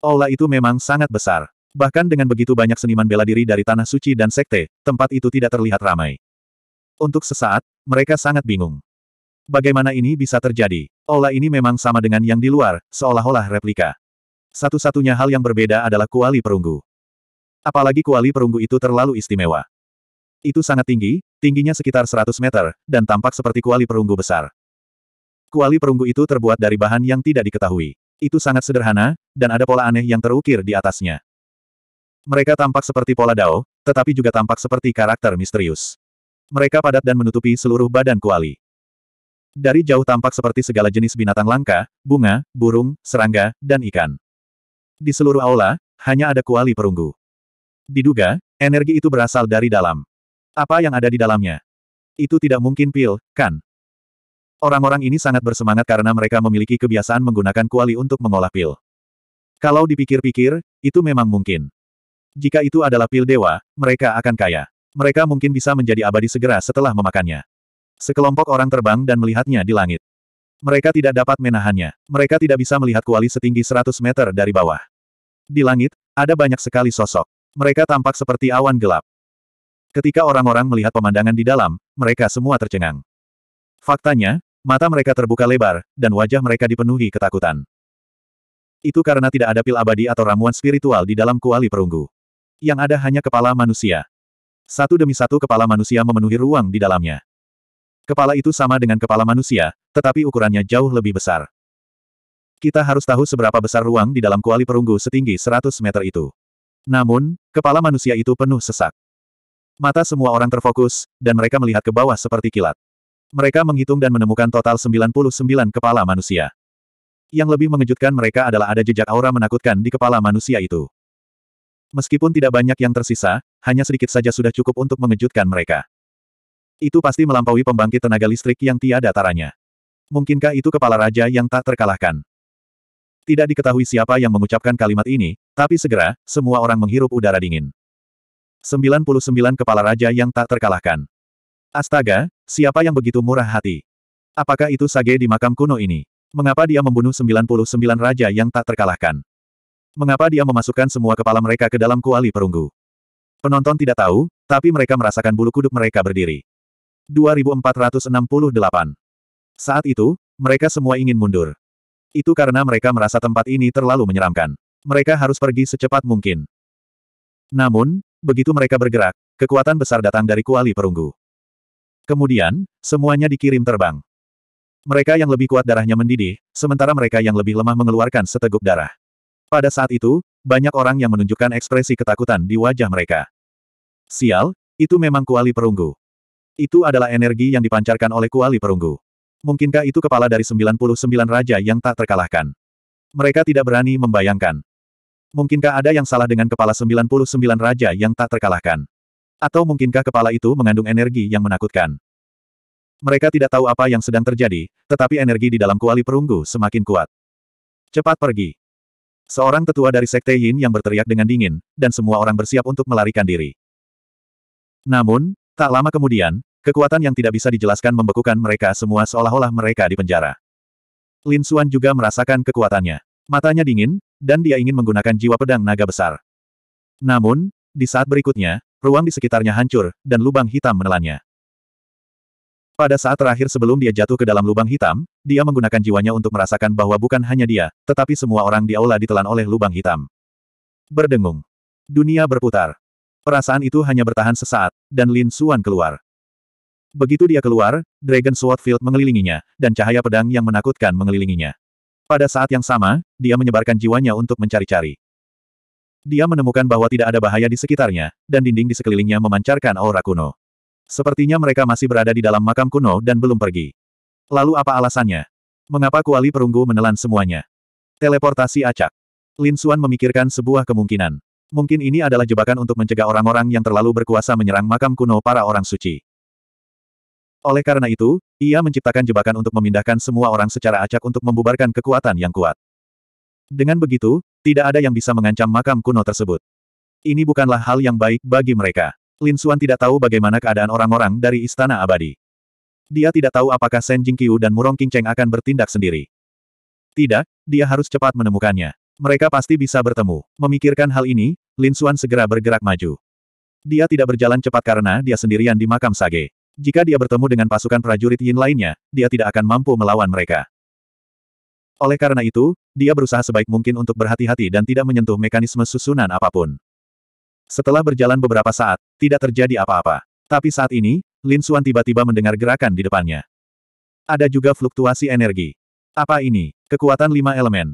Aula itu memang sangat besar. Bahkan dengan begitu banyak seniman bela diri dari Tanah Suci dan Sekte, tempat itu tidak terlihat ramai. Untuk sesaat, mereka sangat bingung. Bagaimana ini bisa terjadi? Aula ini memang sama dengan yang di luar, seolah-olah replika. Satu-satunya hal yang berbeda adalah kuali perunggu. Apalagi kuali perunggu itu terlalu istimewa. Itu sangat tinggi, tingginya sekitar 100 meter, dan tampak seperti kuali perunggu besar. Kuali perunggu itu terbuat dari bahan yang tidak diketahui. Itu sangat sederhana, dan ada pola aneh yang terukir di atasnya. Mereka tampak seperti pola dao, tetapi juga tampak seperti karakter misterius. Mereka padat dan menutupi seluruh badan kuali. Dari jauh tampak seperti segala jenis binatang langka, bunga, burung, serangga, dan ikan. Di seluruh aula, hanya ada kuali perunggu. Diduga, energi itu berasal dari dalam. Apa yang ada di dalamnya? Itu tidak mungkin pil, kan? Orang-orang ini sangat bersemangat karena mereka memiliki kebiasaan menggunakan kuali untuk mengolah pil. Kalau dipikir-pikir, itu memang mungkin. Jika itu adalah pil dewa, mereka akan kaya. Mereka mungkin bisa menjadi abadi segera setelah memakannya. Sekelompok orang terbang dan melihatnya di langit. Mereka tidak dapat menahannya. Mereka tidak bisa melihat kuali setinggi 100 meter dari bawah. Di langit, ada banyak sekali sosok. Mereka tampak seperti awan gelap. Ketika orang-orang melihat pemandangan di dalam, mereka semua tercengang. Faktanya, Mata mereka terbuka lebar, dan wajah mereka dipenuhi ketakutan. Itu karena tidak ada pil abadi atau ramuan spiritual di dalam kuali perunggu. Yang ada hanya kepala manusia. Satu demi satu kepala manusia memenuhi ruang di dalamnya. Kepala itu sama dengan kepala manusia, tetapi ukurannya jauh lebih besar. Kita harus tahu seberapa besar ruang di dalam kuali perunggu setinggi 100 meter itu. Namun, kepala manusia itu penuh sesak. Mata semua orang terfokus, dan mereka melihat ke bawah seperti kilat. Mereka menghitung dan menemukan total 99 kepala manusia. Yang lebih mengejutkan mereka adalah ada jejak aura menakutkan di kepala manusia itu. Meskipun tidak banyak yang tersisa, hanya sedikit saja sudah cukup untuk mengejutkan mereka. Itu pasti melampaui pembangkit tenaga listrik yang tiada taranya. Mungkinkah itu kepala raja yang tak terkalahkan? Tidak diketahui siapa yang mengucapkan kalimat ini, tapi segera, semua orang menghirup udara dingin. 99 kepala raja yang tak terkalahkan. Astaga, Siapa yang begitu murah hati? Apakah itu Sage di makam kuno ini? Mengapa dia membunuh 99 raja yang tak terkalahkan? Mengapa dia memasukkan semua kepala mereka ke dalam kuali perunggu? Penonton tidak tahu, tapi mereka merasakan bulu kuduk mereka berdiri. 2468 Saat itu, mereka semua ingin mundur. Itu karena mereka merasa tempat ini terlalu menyeramkan. Mereka harus pergi secepat mungkin. Namun, begitu mereka bergerak, kekuatan besar datang dari kuali perunggu. Kemudian, semuanya dikirim terbang. Mereka yang lebih kuat darahnya mendidih, sementara mereka yang lebih lemah mengeluarkan seteguk darah. Pada saat itu, banyak orang yang menunjukkan ekspresi ketakutan di wajah mereka. Sial, itu memang kuali perunggu. Itu adalah energi yang dipancarkan oleh kuali perunggu. Mungkinkah itu kepala dari 99 raja yang tak terkalahkan? Mereka tidak berani membayangkan. Mungkinkah ada yang salah dengan kepala 99 raja yang tak terkalahkan? Atau mungkinkah kepala itu mengandung energi yang menakutkan? Mereka tidak tahu apa yang sedang terjadi, tetapi energi di dalam kuali perunggu semakin kuat. Cepat pergi. Seorang tetua dari Sekte Yin yang berteriak dengan dingin, dan semua orang bersiap untuk melarikan diri. Namun, tak lama kemudian, kekuatan yang tidak bisa dijelaskan membekukan mereka semua seolah-olah mereka dipenjara. Lin Xuan juga merasakan kekuatannya. Matanya dingin, dan dia ingin menggunakan jiwa pedang naga besar. Namun, di saat berikutnya, ruang di sekitarnya hancur, dan lubang hitam menelannya. Pada saat terakhir sebelum dia jatuh ke dalam lubang hitam, dia menggunakan jiwanya untuk merasakan bahwa bukan hanya dia, tetapi semua orang di aula ditelan oleh lubang hitam. Berdengung. Dunia berputar. Perasaan itu hanya bertahan sesaat, dan Lin Xuan keluar. Begitu dia keluar, Dragon Sword Field mengelilinginya, dan cahaya pedang yang menakutkan mengelilinginya. Pada saat yang sama, dia menyebarkan jiwanya untuk mencari-cari. Dia menemukan bahwa tidak ada bahaya di sekitarnya, dan dinding di sekelilingnya memancarkan aura kuno. Sepertinya mereka masih berada di dalam makam kuno dan belum pergi. Lalu apa alasannya? Mengapa kuali perunggu menelan semuanya? Teleportasi acak. Lin Xuan memikirkan sebuah kemungkinan. Mungkin ini adalah jebakan untuk mencegah orang-orang yang terlalu berkuasa menyerang makam kuno para orang suci. Oleh karena itu, ia menciptakan jebakan untuk memindahkan semua orang secara acak untuk membubarkan kekuatan yang kuat. Dengan begitu, tidak ada yang bisa mengancam makam kuno tersebut. Ini bukanlah hal yang baik bagi mereka. Lin Suan tidak tahu bagaimana keadaan orang-orang dari Istana Abadi. Dia tidak tahu apakah Shen Jingqiu dan Murong Qingcheng akan bertindak sendiri. Tidak, dia harus cepat menemukannya. Mereka pasti bisa bertemu. Memikirkan hal ini, Lin Suan segera bergerak maju. Dia tidak berjalan cepat karena dia sendirian di makam Sage. Jika dia bertemu dengan pasukan prajurit Yin lainnya, dia tidak akan mampu melawan mereka. Oleh karena itu, dia berusaha sebaik mungkin untuk berhati-hati dan tidak menyentuh mekanisme susunan apapun. Setelah berjalan beberapa saat, tidak terjadi apa-apa. Tapi saat ini, Lin Suan tiba-tiba mendengar gerakan di depannya. Ada juga fluktuasi energi. Apa ini? Kekuatan lima elemen.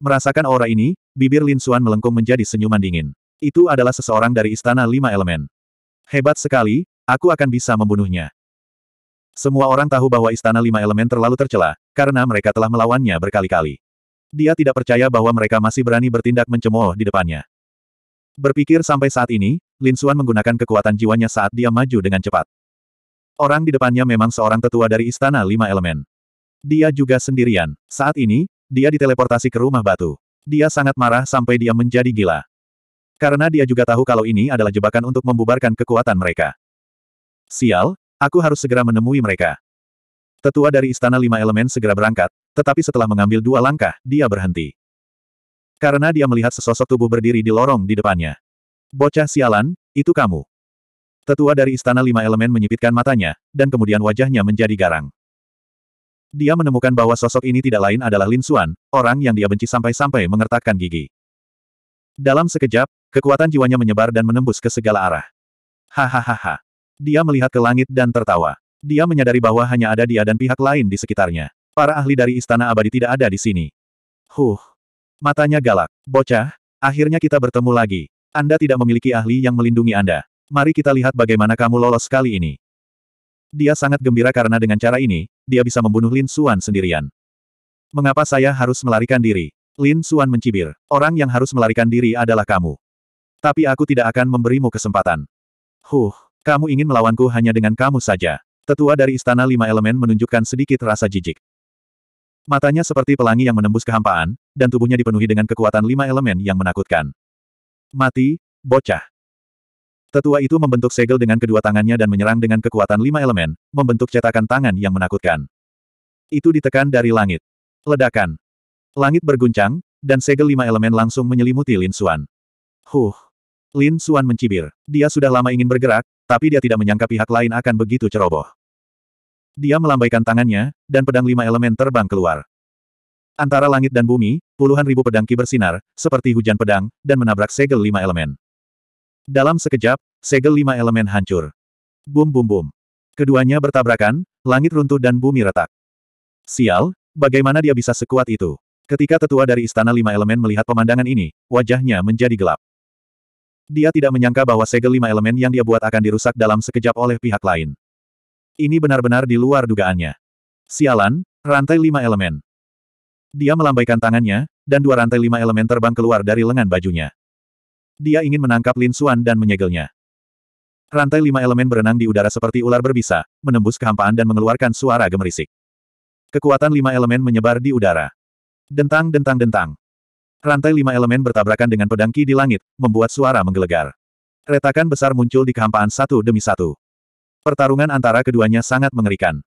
Merasakan aura ini, bibir Lin Suan melengkung menjadi senyuman dingin. Itu adalah seseorang dari Istana Lima Elemen. Hebat sekali, aku akan bisa membunuhnya. Semua orang tahu bahwa Istana Lima Elemen terlalu tercela, karena mereka telah melawannya berkali-kali. Dia tidak percaya bahwa mereka masih berani bertindak mencemooh di depannya. Berpikir sampai saat ini, Lin Suan menggunakan kekuatan jiwanya saat dia maju dengan cepat. Orang di depannya memang seorang tetua dari Istana Lima Elemen. Dia juga sendirian. Saat ini, dia diteleportasi ke rumah batu. Dia sangat marah sampai dia menjadi gila. Karena dia juga tahu kalau ini adalah jebakan untuk membubarkan kekuatan mereka. Sial, Aku harus segera menemui mereka. Tetua dari Istana Lima Elemen segera berangkat, tetapi setelah mengambil dua langkah, dia berhenti. Karena dia melihat sesosok tubuh berdiri di lorong di depannya. Bocah sialan, itu kamu. Tetua dari Istana Lima Elemen menyipitkan matanya, dan kemudian wajahnya menjadi garang. Dia menemukan bahwa sosok ini tidak lain adalah Lin Xuan, orang yang dia benci sampai-sampai mengertakkan gigi. Dalam sekejap, kekuatan jiwanya menyebar dan menembus ke segala arah. Hahaha. Dia melihat ke langit dan tertawa. Dia menyadari bahwa hanya ada dia dan pihak lain di sekitarnya. Para ahli dari Istana Abadi tidak ada di sini. Huh. Matanya galak. Bocah, akhirnya kita bertemu lagi. Anda tidak memiliki ahli yang melindungi Anda. Mari kita lihat bagaimana kamu lolos kali ini. Dia sangat gembira karena dengan cara ini, dia bisa membunuh Lin Suan sendirian. Mengapa saya harus melarikan diri? Lin Suan mencibir. Orang yang harus melarikan diri adalah kamu. Tapi aku tidak akan memberimu kesempatan. Huh. Kamu ingin melawanku hanya dengan kamu saja. Tetua dari Istana Lima Elemen menunjukkan sedikit rasa jijik. Matanya seperti pelangi yang menembus kehampaan, dan tubuhnya dipenuhi dengan kekuatan lima elemen yang menakutkan. Mati, bocah. Tetua itu membentuk segel dengan kedua tangannya dan menyerang dengan kekuatan lima elemen, membentuk cetakan tangan yang menakutkan. Itu ditekan dari langit. Ledakan. Langit berguncang, dan segel lima elemen langsung menyelimuti Lin Suan. Huh. Lin Suan mencibir. Dia sudah lama ingin bergerak, tapi dia tidak menyangka pihak lain akan begitu ceroboh. Dia melambaikan tangannya, dan pedang lima elemen terbang keluar. Antara langit dan bumi, puluhan ribu pedang ki bersinar, seperti hujan pedang, dan menabrak segel lima elemen. Dalam sekejap, segel lima elemen hancur. Bum bum bum. Keduanya bertabrakan, langit runtuh dan bumi retak. Sial, bagaimana dia bisa sekuat itu? Ketika tetua dari Istana Lima Elemen melihat pemandangan ini, wajahnya menjadi gelap. Dia tidak menyangka bahwa segel lima elemen yang dia buat akan dirusak dalam sekejap oleh pihak lain. Ini benar-benar di luar dugaannya. Sialan, rantai lima elemen. Dia melambaikan tangannya, dan dua rantai lima elemen terbang keluar dari lengan bajunya. Dia ingin menangkap Lin Suan dan menyegelnya. Rantai lima elemen berenang di udara seperti ular berbisa, menembus kehampaan dan mengeluarkan suara gemerisik. Kekuatan lima elemen menyebar di udara. Dentang-dentang-dentang. Rantai lima elemen bertabrakan dengan pedang Ki di langit, membuat suara menggelegar. Retakan besar muncul di kehampaan satu demi satu. Pertarungan antara keduanya sangat mengerikan.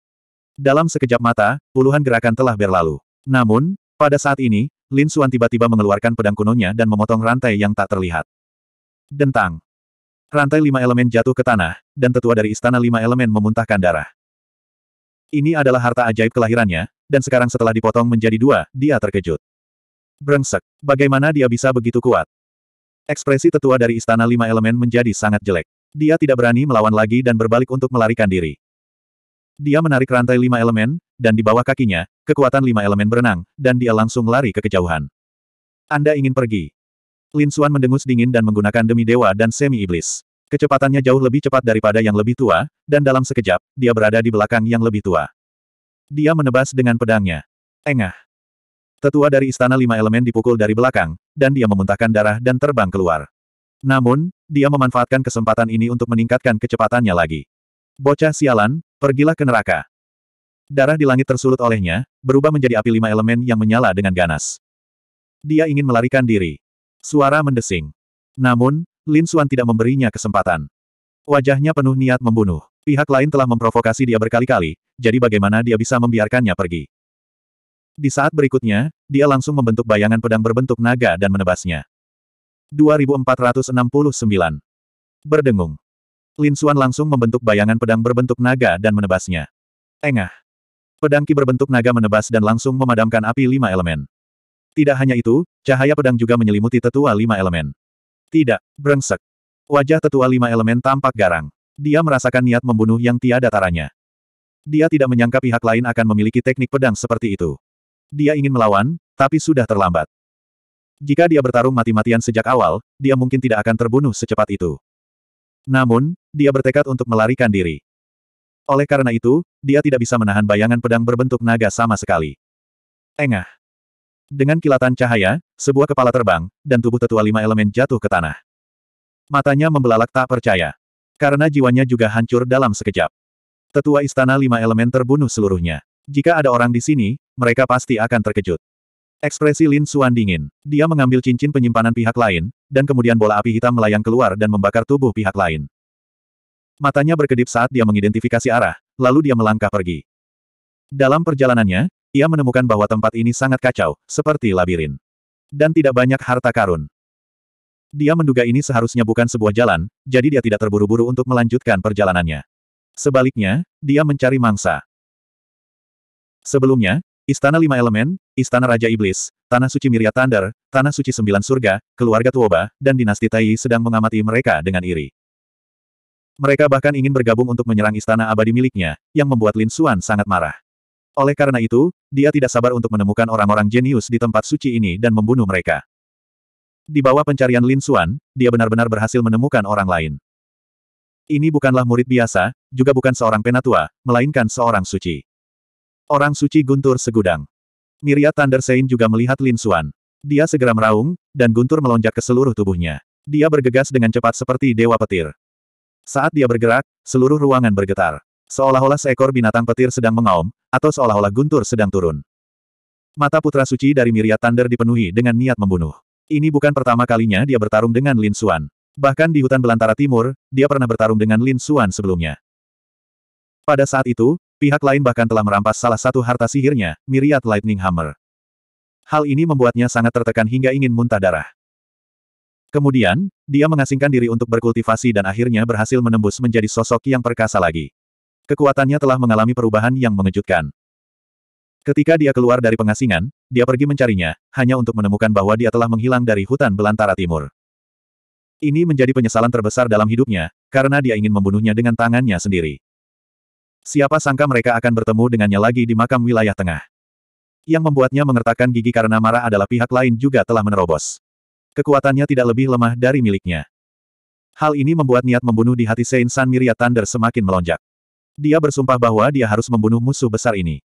Dalam sekejap mata, puluhan gerakan telah berlalu. Namun, pada saat ini, Lin Xuan tiba-tiba mengeluarkan pedang kunonya dan memotong rantai yang tak terlihat. Dentang. Rantai lima elemen jatuh ke tanah, dan tetua dari istana lima elemen memuntahkan darah. Ini adalah harta ajaib kelahirannya, dan sekarang setelah dipotong menjadi dua, dia terkejut. Brengsek. Bagaimana dia bisa begitu kuat? Ekspresi tetua dari Istana Lima Elemen menjadi sangat jelek. Dia tidak berani melawan lagi dan berbalik untuk melarikan diri. Dia menarik rantai lima elemen, dan di bawah kakinya, kekuatan lima elemen berenang, dan dia langsung lari ke kejauhan. Anda ingin pergi. Lin Xuan mendengus dingin dan menggunakan demi dewa dan semi-iblis. Kecepatannya jauh lebih cepat daripada yang lebih tua, dan dalam sekejap, dia berada di belakang yang lebih tua. Dia menebas dengan pedangnya. Engah. Tetua dari Istana Lima Elemen dipukul dari belakang, dan dia memuntahkan darah dan terbang keluar. Namun, dia memanfaatkan kesempatan ini untuk meningkatkan kecepatannya lagi. Bocah sialan, pergilah ke neraka. Darah di langit tersulut olehnya, berubah menjadi api lima elemen yang menyala dengan ganas. Dia ingin melarikan diri. Suara mendesing. Namun, Lin Suan tidak memberinya kesempatan. Wajahnya penuh niat membunuh. Pihak lain telah memprovokasi dia berkali-kali, jadi bagaimana dia bisa membiarkannya pergi? Di saat berikutnya, dia langsung membentuk bayangan pedang berbentuk naga dan menebasnya. 2469. Berdengung. Lin Xuan langsung membentuk bayangan pedang berbentuk naga dan menebasnya. Engah. Pedang ki berbentuk naga menebas dan langsung memadamkan api lima elemen. Tidak hanya itu, cahaya pedang juga menyelimuti tetua lima elemen. Tidak, brengsek. Wajah tetua lima elemen tampak garang. Dia merasakan niat membunuh yang tiada taranya. Dia tidak menyangka pihak lain akan memiliki teknik pedang seperti itu. Dia ingin melawan, tapi sudah terlambat. Jika dia bertarung mati-matian sejak awal, dia mungkin tidak akan terbunuh secepat itu. Namun, dia bertekad untuk melarikan diri. Oleh karena itu, dia tidak bisa menahan bayangan pedang berbentuk naga sama sekali. Engah. Dengan kilatan cahaya, sebuah kepala terbang, dan tubuh tetua lima elemen jatuh ke tanah. Matanya membelalak tak percaya. Karena jiwanya juga hancur dalam sekejap. Tetua istana lima elemen terbunuh seluruhnya. Jika ada orang di sini, mereka pasti akan terkejut. Ekspresi Lin Xuan dingin. Dia mengambil cincin penyimpanan pihak lain, dan kemudian bola api hitam melayang keluar dan membakar tubuh pihak lain. Matanya berkedip saat dia mengidentifikasi arah, lalu dia melangkah pergi. Dalam perjalanannya, ia menemukan bahwa tempat ini sangat kacau, seperti labirin. Dan tidak banyak harta karun. Dia menduga ini seharusnya bukan sebuah jalan, jadi dia tidak terburu-buru untuk melanjutkan perjalanannya. Sebaliknya, dia mencari mangsa. Sebelumnya, Istana Lima Elemen, Istana Raja Iblis, Tanah Suci Miria Thunder, Tanah Suci Sembilan Surga, keluarga Tuoba, dan dinasti Tai sedang mengamati mereka dengan iri. Mereka bahkan ingin bergabung untuk menyerang istana abadi miliknya, yang membuat Lin Xuan sangat marah. Oleh karena itu, dia tidak sabar untuk menemukan orang-orang jenius di tempat suci ini dan membunuh mereka. Di bawah pencarian Lin Xuan, dia benar-benar berhasil menemukan orang lain. Ini bukanlah murid biasa, juga bukan seorang penatua, melainkan seorang suci. Orang suci Guntur segudang. Miria Sein juga melihat Lin Suan. Dia segera meraung, dan Guntur melonjak ke seluruh tubuhnya. Dia bergegas dengan cepat seperti dewa petir. Saat dia bergerak, seluruh ruangan bergetar. Seolah-olah seekor binatang petir sedang mengaum, atau seolah-olah Guntur sedang turun. Mata putra suci dari Miria Thunder dipenuhi dengan niat membunuh. Ini bukan pertama kalinya dia bertarung dengan Lin Suan. Bahkan di hutan belantara timur, dia pernah bertarung dengan Lin Suan sebelumnya. Pada saat itu, Pihak lain bahkan telah merampas salah satu harta sihirnya, Myriad Lightning Hammer. Hal ini membuatnya sangat tertekan hingga ingin muntah darah. Kemudian, dia mengasingkan diri untuk berkultivasi dan akhirnya berhasil menembus menjadi sosok yang perkasa lagi. Kekuatannya telah mengalami perubahan yang mengejutkan. Ketika dia keluar dari pengasingan, dia pergi mencarinya, hanya untuk menemukan bahwa dia telah menghilang dari hutan belantara timur. Ini menjadi penyesalan terbesar dalam hidupnya, karena dia ingin membunuhnya dengan tangannya sendiri. Siapa sangka mereka akan bertemu dengannya lagi di makam wilayah tengah. Yang membuatnya mengertakkan gigi karena marah adalah pihak lain juga telah menerobos. Kekuatannya tidak lebih lemah dari miliknya. Hal ini membuat niat membunuh di hati Saint San Miria Thunder semakin melonjak. Dia bersumpah bahwa dia harus membunuh musuh besar ini.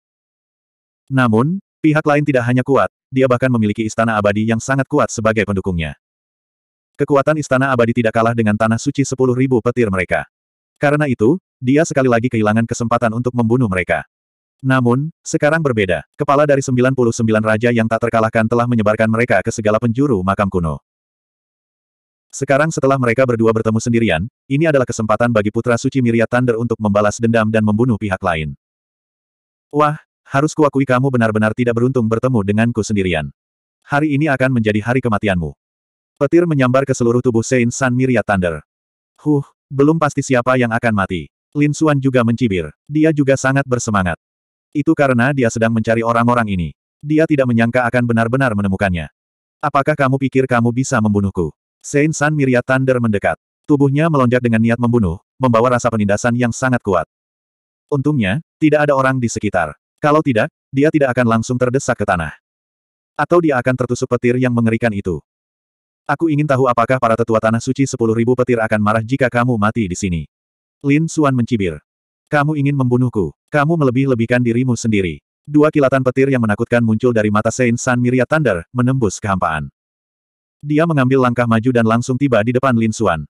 Namun, pihak lain tidak hanya kuat, dia bahkan memiliki istana abadi yang sangat kuat sebagai pendukungnya. Kekuatan istana abadi tidak kalah dengan tanah suci 10.000 petir mereka. Karena itu, dia sekali lagi kehilangan kesempatan untuk membunuh mereka. Namun, sekarang berbeda. Kepala dari 99 raja yang tak terkalahkan telah menyebarkan mereka ke segala penjuru makam kuno. Sekarang setelah mereka berdua bertemu sendirian, ini adalah kesempatan bagi putra suci Miria Thunder untuk membalas dendam dan membunuh pihak lain. Wah, harus kuakui kamu benar-benar tidak beruntung bertemu denganku sendirian. Hari ini akan menjadi hari kematianmu. Petir menyambar ke seluruh tubuh Saint San Miria Thunder. Huh, belum pasti siapa yang akan mati. Lin Suan juga mencibir. Dia juga sangat bersemangat. Itu karena dia sedang mencari orang-orang ini. Dia tidak menyangka akan benar-benar menemukannya. Apakah kamu pikir kamu bisa membunuhku? Saint San Miria Thunder mendekat. Tubuhnya melonjak dengan niat membunuh, membawa rasa penindasan yang sangat kuat. Untungnya, tidak ada orang di sekitar. Kalau tidak, dia tidak akan langsung terdesak ke tanah. Atau dia akan tertusuk petir yang mengerikan itu. Aku ingin tahu apakah para tetua tanah suci sepuluh ribu petir akan marah jika kamu mati di sini. Lin Suan mencibir. Kamu ingin membunuhku. Kamu melebih-lebihkan dirimu sendiri. Dua kilatan petir yang menakutkan muncul dari mata Saint San Miria Thunder, menembus kehampaan. Dia mengambil langkah maju dan langsung tiba di depan Lin Suan.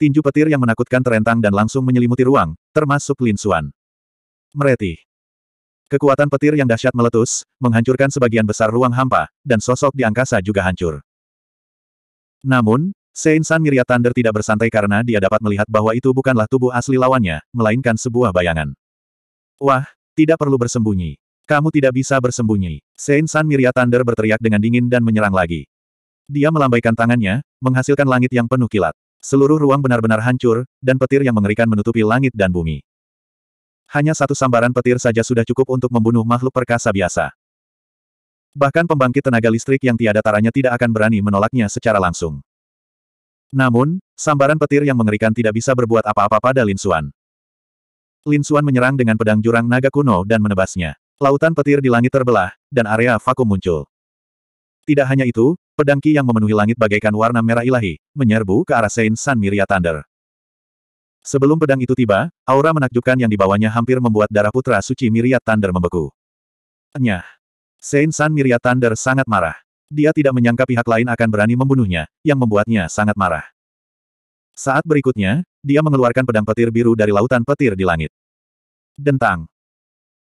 Tinju petir yang menakutkan terentang dan langsung menyelimuti ruang, termasuk Lin Suan. Mereti. Kekuatan petir yang dahsyat meletus, menghancurkan sebagian besar ruang hampa, dan sosok di angkasa juga hancur. Namun, Sein San Miria Thunder tidak bersantai karena dia dapat melihat bahwa itu bukanlah tubuh asli lawannya, melainkan sebuah bayangan. Wah, tidak perlu bersembunyi. Kamu tidak bisa bersembunyi. Sein San Miria Thunder berteriak dengan dingin dan menyerang lagi. Dia melambaikan tangannya, menghasilkan langit yang penuh kilat. Seluruh ruang benar-benar hancur, dan petir yang mengerikan menutupi langit dan bumi. Hanya satu sambaran petir saja sudah cukup untuk membunuh makhluk perkasa biasa. Bahkan pembangkit tenaga listrik yang tiada taranya tidak akan berani menolaknya secara langsung. Namun, sambaran petir yang mengerikan tidak bisa berbuat apa-apa pada Lin Xuan. Lin Xuan menyerang dengan pedang jurang naga kuno dan menebasnya. Lautan petir di langit terbelah, dan area vakum muncul. Tidak hanya itu, pedang Qi yang memenuhi langit bagaikan warna merah ilahi, menyerbu ke arah Saint San Miria Thunder. Sebelum pedang itu tiba, aura menakjubkan yang dibawanya hampir membuat darah putra suci Miria Thunder membeku. Nyah! Saint San Miria Thunder sangat marah. Dia tidak menyangka pihak lain akan berani membunuhnya, yang membuatnya sangat marah. Saat berikutnya, dia mengeluarkan pedang petir biru dari lautan petir di langit. Dentang.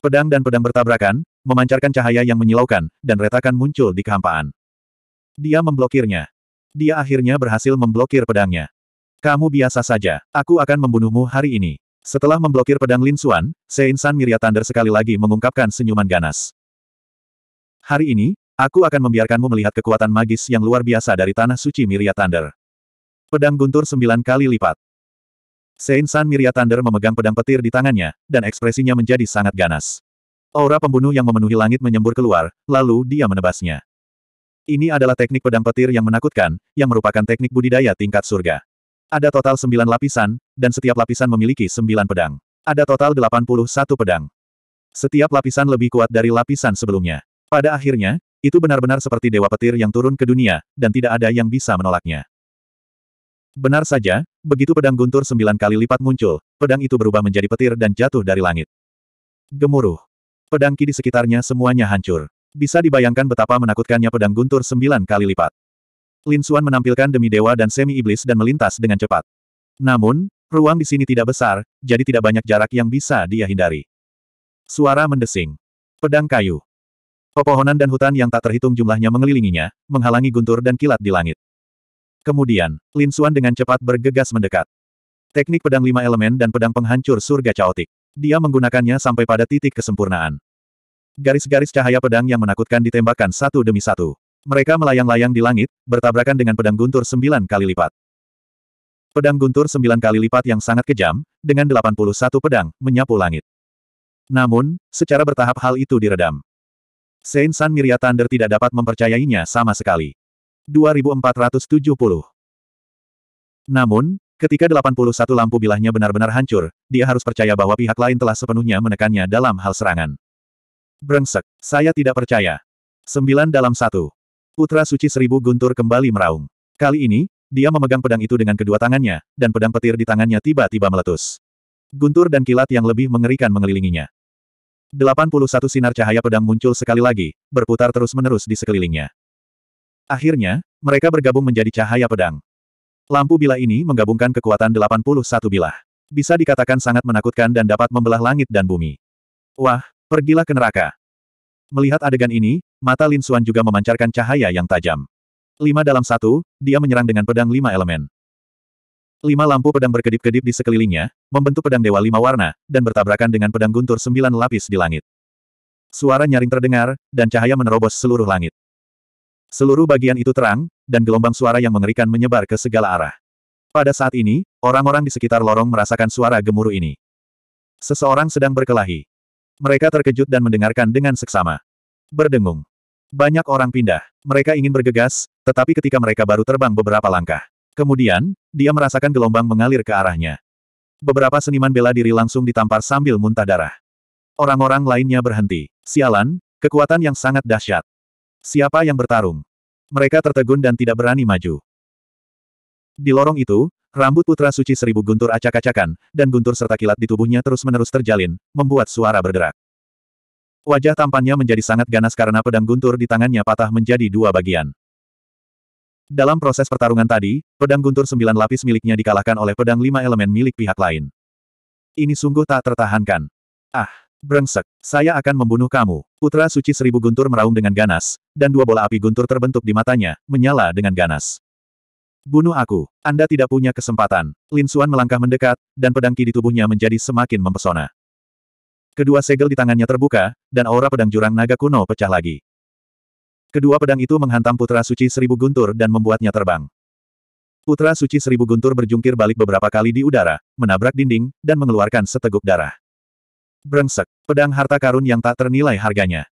Pedang dan pedang bertabrakan, memancarkan cahaya yang menyilaukan, dan retakan muncul di kehampaan. Dia memblokirnya. Dia akhirnya berhasil memblokir pedangnya. Kamu biasa saja, aku akan membunuhmu hari ini. Setelah memblokir pedang Lin Xuan, Sein San Thunder sekali lagi mengungkapkan senyuman ganas. Hari ini, Aku akan membiarkanmu melihat kekuatan magis yang luar biasa dari Tanah Suci Miria Thunder. Pedang guntur sembilan kali lipat. Saint San Miria Thunder memegang pedang petir di tangannya, dan ekspresinya menjadi sangat ganas. Aura pembunuh yang memenuhi langit menyembur keluar, lalu dia menebasnya. Ini adalah teknik pedang petir yang menakutkan, yang merupakan teknik budidaya tingkat surga. Ada total sembilan lapisan, dan setiap lapisan memiliki sembilan pedang. Ada total delapan puluh satu pedang. Setiap lapisan lebih kuat dari lapisan sebelumnya. Pada akhirnya, itu benar-benar seperti dewa petir yang turun ke dunia, dan tidak ada yang bisa menolaknya. Benar saja, begitu pedang guntur sembilan kali lipat muncul, pedang itu berubah menjadi petir dan jatuh dari langit. Gemuruh. Pedang ki di sekitarnya semuanya hancur. Bisa dibayangkan betapa menakutkannya pedang guntur sembilan kali lipat. Lin Xuan menampilkan demi dewa dan semi-iblis dan melintas dengan cepat. Namun, ruang di sini tidak besar, jadi tidak banyak jarak yang bisa dia hindari. Suara mendesing. Pedang kayu. Pepohonan dan hutan yang tak terhitung jumlahnya mengelilinginya, menghalangi guntur dan kilat di langit. Kemudian, Lin Xuan dengan cepat bergegas mendekat. Teknik pedang lima elemen dan pedang penghancur surga caotik. Dia menggunakannya sampai pada titik kesempurnaan. Garis-garis cahaya pedang yang menakutkan ditembakkan satu demi satu. Mereka melayang-layang di langit, bertabrakan dengan pedang guntur sembilan kali lipat. Pedang guntur sembilan kali lipat yang sangat kejam, dengan delapan puluh satu pedang, menyapu langit. Namun, secara bertahap hal itu diredam. Saint San Miria Thunder tidak dapat mempercayainya sama sekali. 2470 Namun, ketika 81 lampu bilahnya benar-benar hancur, dia harus percaya bahwa pihak lain telah sepenuhnya menekannya dalam hal serangan. Brengsek, saya tidak percaya. 9 dalam 1. Putra Suci Seribu Guntur kembali meraung. Kali ini, dia memegang pedang itu dengan kedua tangannya, dan pedang petir di tangannya tiba-tiba meletus. Guntur dan kilat yang lebih mengerikan mengelilinginya. 81 sinar cahaya pedang muncul sekali lagi, berputar terus-menerus di sekelilingnya. Akhirnya, mereka bergabung menjadi cahaya pedang. Lampu bilah ini menggabungkan kekuatan 81 bilah. Bisa dikatakan sangat menakutkan dan dapat membelah langit dan bumi. Wah, pergilah ke neraka. Melihat adegan ini, mata Lin Xuan juga memancarkan cahaya yang tajam. Lima dalam satu, dia menyerang dengan pedang lima elemen. Lima lampu pedang berkedip-kedip di sekelilingnya, membentuk pedang dewa lima warna, dan bertabrakan dengan pedang guntur sembilan lapis di langit. Suara nyaring terdengar, dan cahaya menerobos seluruh langit. Seluruh bagian itu terang, dan gelombang suara yang mengerikan menyebar ke segala arah. Pada saat ini, orang-orang di sekitar lorong merasakan suara gemuruh ini. Seseorang sedang berkelahi. Mereka terkejut dan mendengarkan dengan seksama. Berdengung. Banyak orang pindah. Mereka ingin bergegas, tetapi ketika mereka baru terbang beberapa langkah, Kemudian, dia merasakan gelombang mengalir ke arahnya. Beberapa seniman bela diri langsung ditampar sambil muntah darah. Orang-orang lainnya berhenti. Sialan, kekuatan yang sangat dahsyat. Siapa yang bertarung? Mereka tertegun dan tidak berani maju. Di lorong itu, rambut putra suci seribu guntur acak-acakan, dan guntur serta kilat di tubuhnya terus-menerus terjalin, membuat suara berderak. Wajah tampannya menjadi sangat ganas karena pedang guntur di tangannya patah menjadi dua bagian. Dalam proses pertarungan tadi, pedang guntur sembilan lapis miliknya dikalahkan oleh pedang lima elemen milik pihak lain. Ini sungguh tak tertahankan. Ah, brengsek, saya akan membunuh kamu. Putra suci seribu guntur meraung dengan ganas, dan dua bola api guntur terbentuk di matanya, menyala dengan ganas. Bunuh aku, Anda tidak punya kesempatan. Lin Suan melangkah mendekat, dan pedang ki di tubuhnya menjadi semakin mempesona. Kedua segel di tangannya terbuka, dan aura pedang jurang naga kuno pecah lagi. Kedua pedang itu menghantam Putra Suci Seribu Guntur dan membuatnya terbang. Putra Suci Seribu Guntur berjungkir balik beberapa kali di udara, menabrak dinding, dan mengeluarkan seteguk darah. Brengsek, pedang harta karun yang tak ternilai harganya.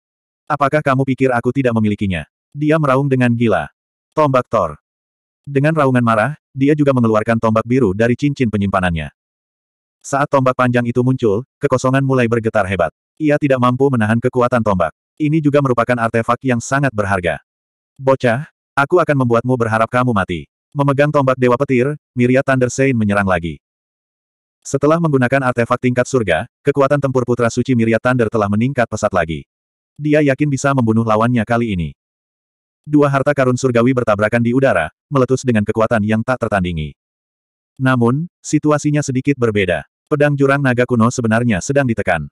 Apakah kamu pikir aku tidak memilikinya? Dia meraung dengan gila. Tombak Thor. Dengan raungan marah, dia juga mengeluarkan tombak biru dari cincin penyimpanannya. Saat tombak panjang itu muncul, kekosongan mulai bergetar hebat. Ia tidak mampu menahan kekuatan tombak. Ini juga merupakan artefak yang sangat berharga. Bocah, aku akan membuatmu berharap kamu mati. Memegang tombak Dewa Petir, Miria Thunder Sein menyerang lagi. Setelah menggunakan artefak tingkat surga, kekuatan tempur Putra Suci Miria Thunder telah meningkat pesat lagi. Dia yakin bisa membunuh lawannya kali ini. Dua harta karun surgawi bertabrakan di udara, meletus dengan kekuatan yang tak tertandingi. Namun, situasinya sedikit berbeda. Pedang jurang naga kuno sebenarnya sedang ditekan.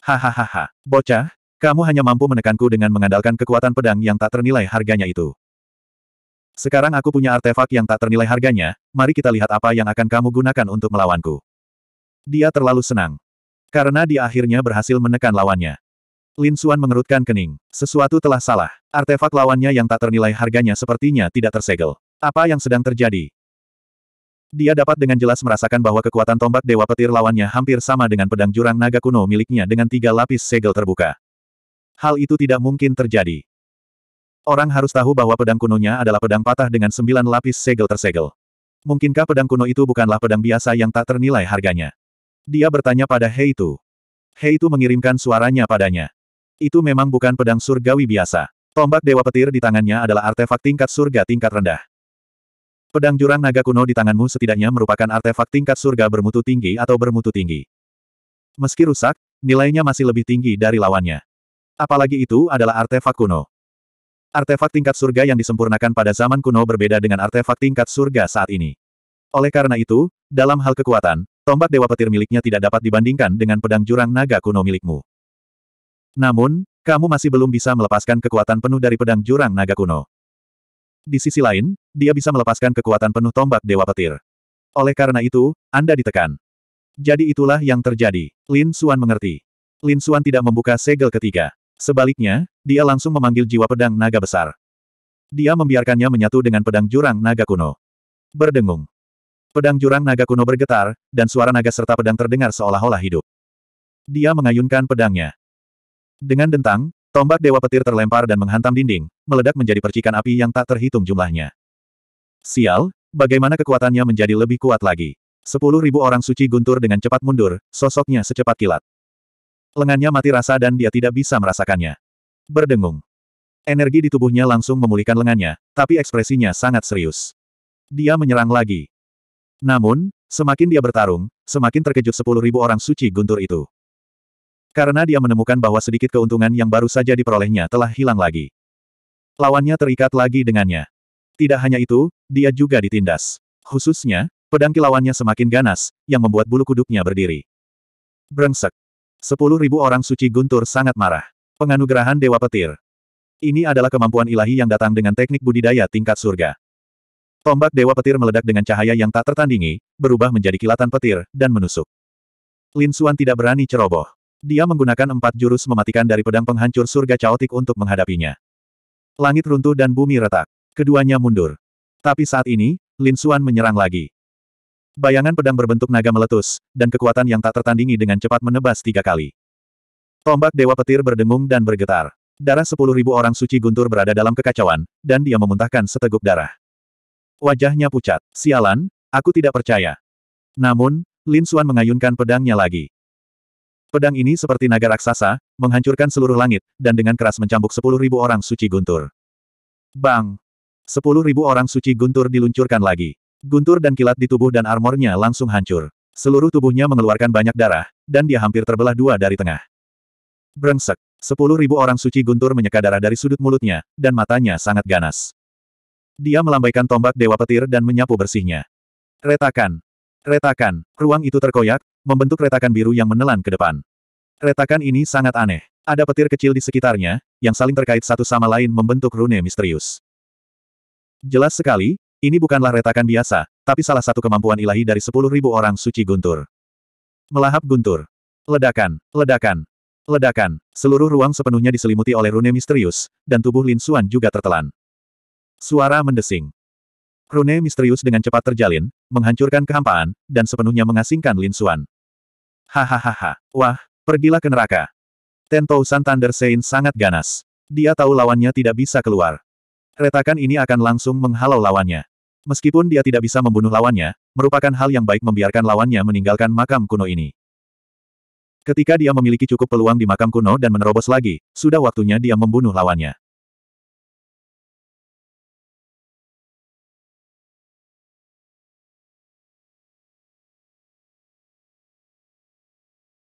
Hahaha, bocah, kamu hanya mampu menekanku dengan mengandalkan kekuatan pedang yang tak ternilai harganya itu. Sekarang aku punya artefak yang tak ternilai harganya, mari kita lihat apa yang akan kamu gunakan untuk melawanku. Dia terlalu senang. Karena dia akhirnya berhasil menekan lawannya. Lin Suan mengerutkan kening. Sesuatu telah salah. Artefak lawannya yang tak ternilai harganya sepertinya tidak tersegel. Apa yang sedang terjadi? Dia dapat dengan jelas merasakan bahwa kekuatan tombak Dewa Petir lawannya hampir sama dengan pedang jurang naga kuno miliknya dengan tiga lapis segel terbuka hal itu tidak mungkin terjadi. Orang harus tahu bahwa pedang kunonya adalah pedang patah dengan sembilan lapis segel tersegel. Mungkinkah pedang kuno itu bukanlah pedang biasa yang tak ternilai harganya? Dia bertanya pada Hei itu. Hei itu mengirimkan suaranya padanya. Itu memang bukan pedang surgawi biasa. Tombak dewa petir di tangannya adalah artefak tingkat surga tingkat rendah. Pedang jurang naga kuno di tanganmu setidaknya merupakan artefak tingkat surga bermutu tinggi atau bermutu tinggi. Meski rusak, nilainya masih lebih tinggi dari lawannya. Apalagi itu adalah artefak kuno. Artefak tingkat surga yang disempurnakan pada zaman kuno berbeda dengan artefak tingkat surga saat ini. Oleh karena itu, dalam hal kekuatan, tombak dewa petir miliknya tidak dapat dibandingkan dengan pedang jurang naga kuno milikmu. Namun, kamu masih belum bisa melepaskan kekuatan penuh dari pedang jurang naga kuno. Di sisi lain, dia bisa melepaskan kekuatan penuh tombak dewa petir. Oleh karena itu, Anda ditekan. Jadi itulah yang terjadi. Lin Suan mengerti. Lin Suan tidak membuka segel ketiga. Sebaliknya, dia langsung memanggil jiwa pedang naga besar. Dia membiarkannya menyatu dengan pedang jurang naga kuno. Berdengung. Pedang jurang naga kuno bergetar, dan suara naga serta pedang terdengar seolah-olah hidup. Dia mengayunkan pedangnya. Dengan dentang, tombak dewa petir terlempar dan menghantam dinding, meledak menjadi percikan api yang tak terhitung jumlahnya. Sial, bagaimana kekuatannya menjadi lebih kuat lagi? Sepuluh ribu orang suci guntur dengan cepat mundur, sosoknya secepat kilat. Lengannya mati rasa dan dia tidak bisa merasakannya. Berdengung. Energi di tubuhnya langsung memulihkan lengannya, tapi ekspresinya sangat serius. Dia menyerang lagi. Namun, semakin dia bertarung, semakin terkejut sepuluh ribu orang suci guntur itu. Karena dia menemukan bahwa sedikit keuntungan yang baru saja diperolehnya telah hilang lagi. Lawannya terikat lagi dengannya. Tidak hanya itu, dia juga ditindas. Khususnya, pedang kilauannya semakin ganas, yang membuat bulu kuduknya berdiri. Brengsek. Sepuluh ribu orang suci guntur sangat marah. Penganugerahan Dewa Petir. Ini adalah kemampuan ilahi yang datang dengan teknik budidaya tingkat surga. Tombak Dewa Petir meledak dengan cahaya yang tak tertandingi, berubah menjadi kilatan petir, dan menusuk. Lin Xuan tidak berani ceroboh. Dia menggunakan empat jurus mematikan dari pedang penghancur surga caotik untuk menghadapinya. Langit runtuh dan bumi retak. Keduanya mundur. Tapi saat ini, Lin Xuan menyerang lagi. Bayangan pedang berbentuk naga meletus, dan kekuatan yang tak tertandingi dengan cepat menebas tiga kali. Tombak Dewa Petir berdengung dan bergetar. Darah sepuluh ribu orang suci guntur berada dalam kekacauan, dan dia memuntahkan seteguk darah. Wajahnya pucat. Sialan, aku tidak percaya. Namun, Lin Xuan mengayunkan pedangnya lagi. Pedang ini seperti naga raksasa, menghancurkan seluruh langit, dan dengan keras mencambuk sepuluh ribu orang suci guntur. Bang! Sepuluh ribu orang suci guntur diluncurkan lagi. Guntur dan kilat di tubuh dan armornya langsung hancur. Seluruh tubuhnya mengeluarkan banyak darah, dan dia hampir terbelah dua dari tengah. Brengsek. Sepuluh ribu orang suci Guntur menyeka darah dari sudut mulutnya, dan matanya sangat ganas. Dia melambaikan tombak Dewa Petir dan menyapu bersihnya. Retakan. Retakan. Ruang itu terkoyak, membentuk retakan biru yang menelan ke depan. Retakan ini sangat aneh. Ada petir kecil di sekitarnya, yang saling terkait satu sama lain membentuk rune misterius. Jelas sekali, ini bukanlah retakan biasa, tapi salah satu kemampuan ilahi dari sepuluh ribu orang suci guntur. Melahap guntur. Ledakan, ledakan, ledakan. Seluruh ruang sepenuhnya diselimuti oleh rune misterius, dan tubuh Lin Suan juga tertelan. Suara mendesing. Rune misterius dengan cepat terjalin, menghancurkan kehampaan, dan sepenuhnya mengasingkan Lin Suan. Hahaha, wah, pergilah ke neraka. Tousan Thunder Saint sangat ganas. Dia tahu lawannya tidak bisa keluar. Retakan ini akan langsung menghalau lawannya. Meskipun dia tidak bisa membunuh lawannya, merupakan hal yang baik membiarkan lawannya meninggalkan makam kuno ini. Ketika dia memiliki cukup peluang di makam kuno dan menerobos lagi, sudah waktunya dia membunuh lawannya.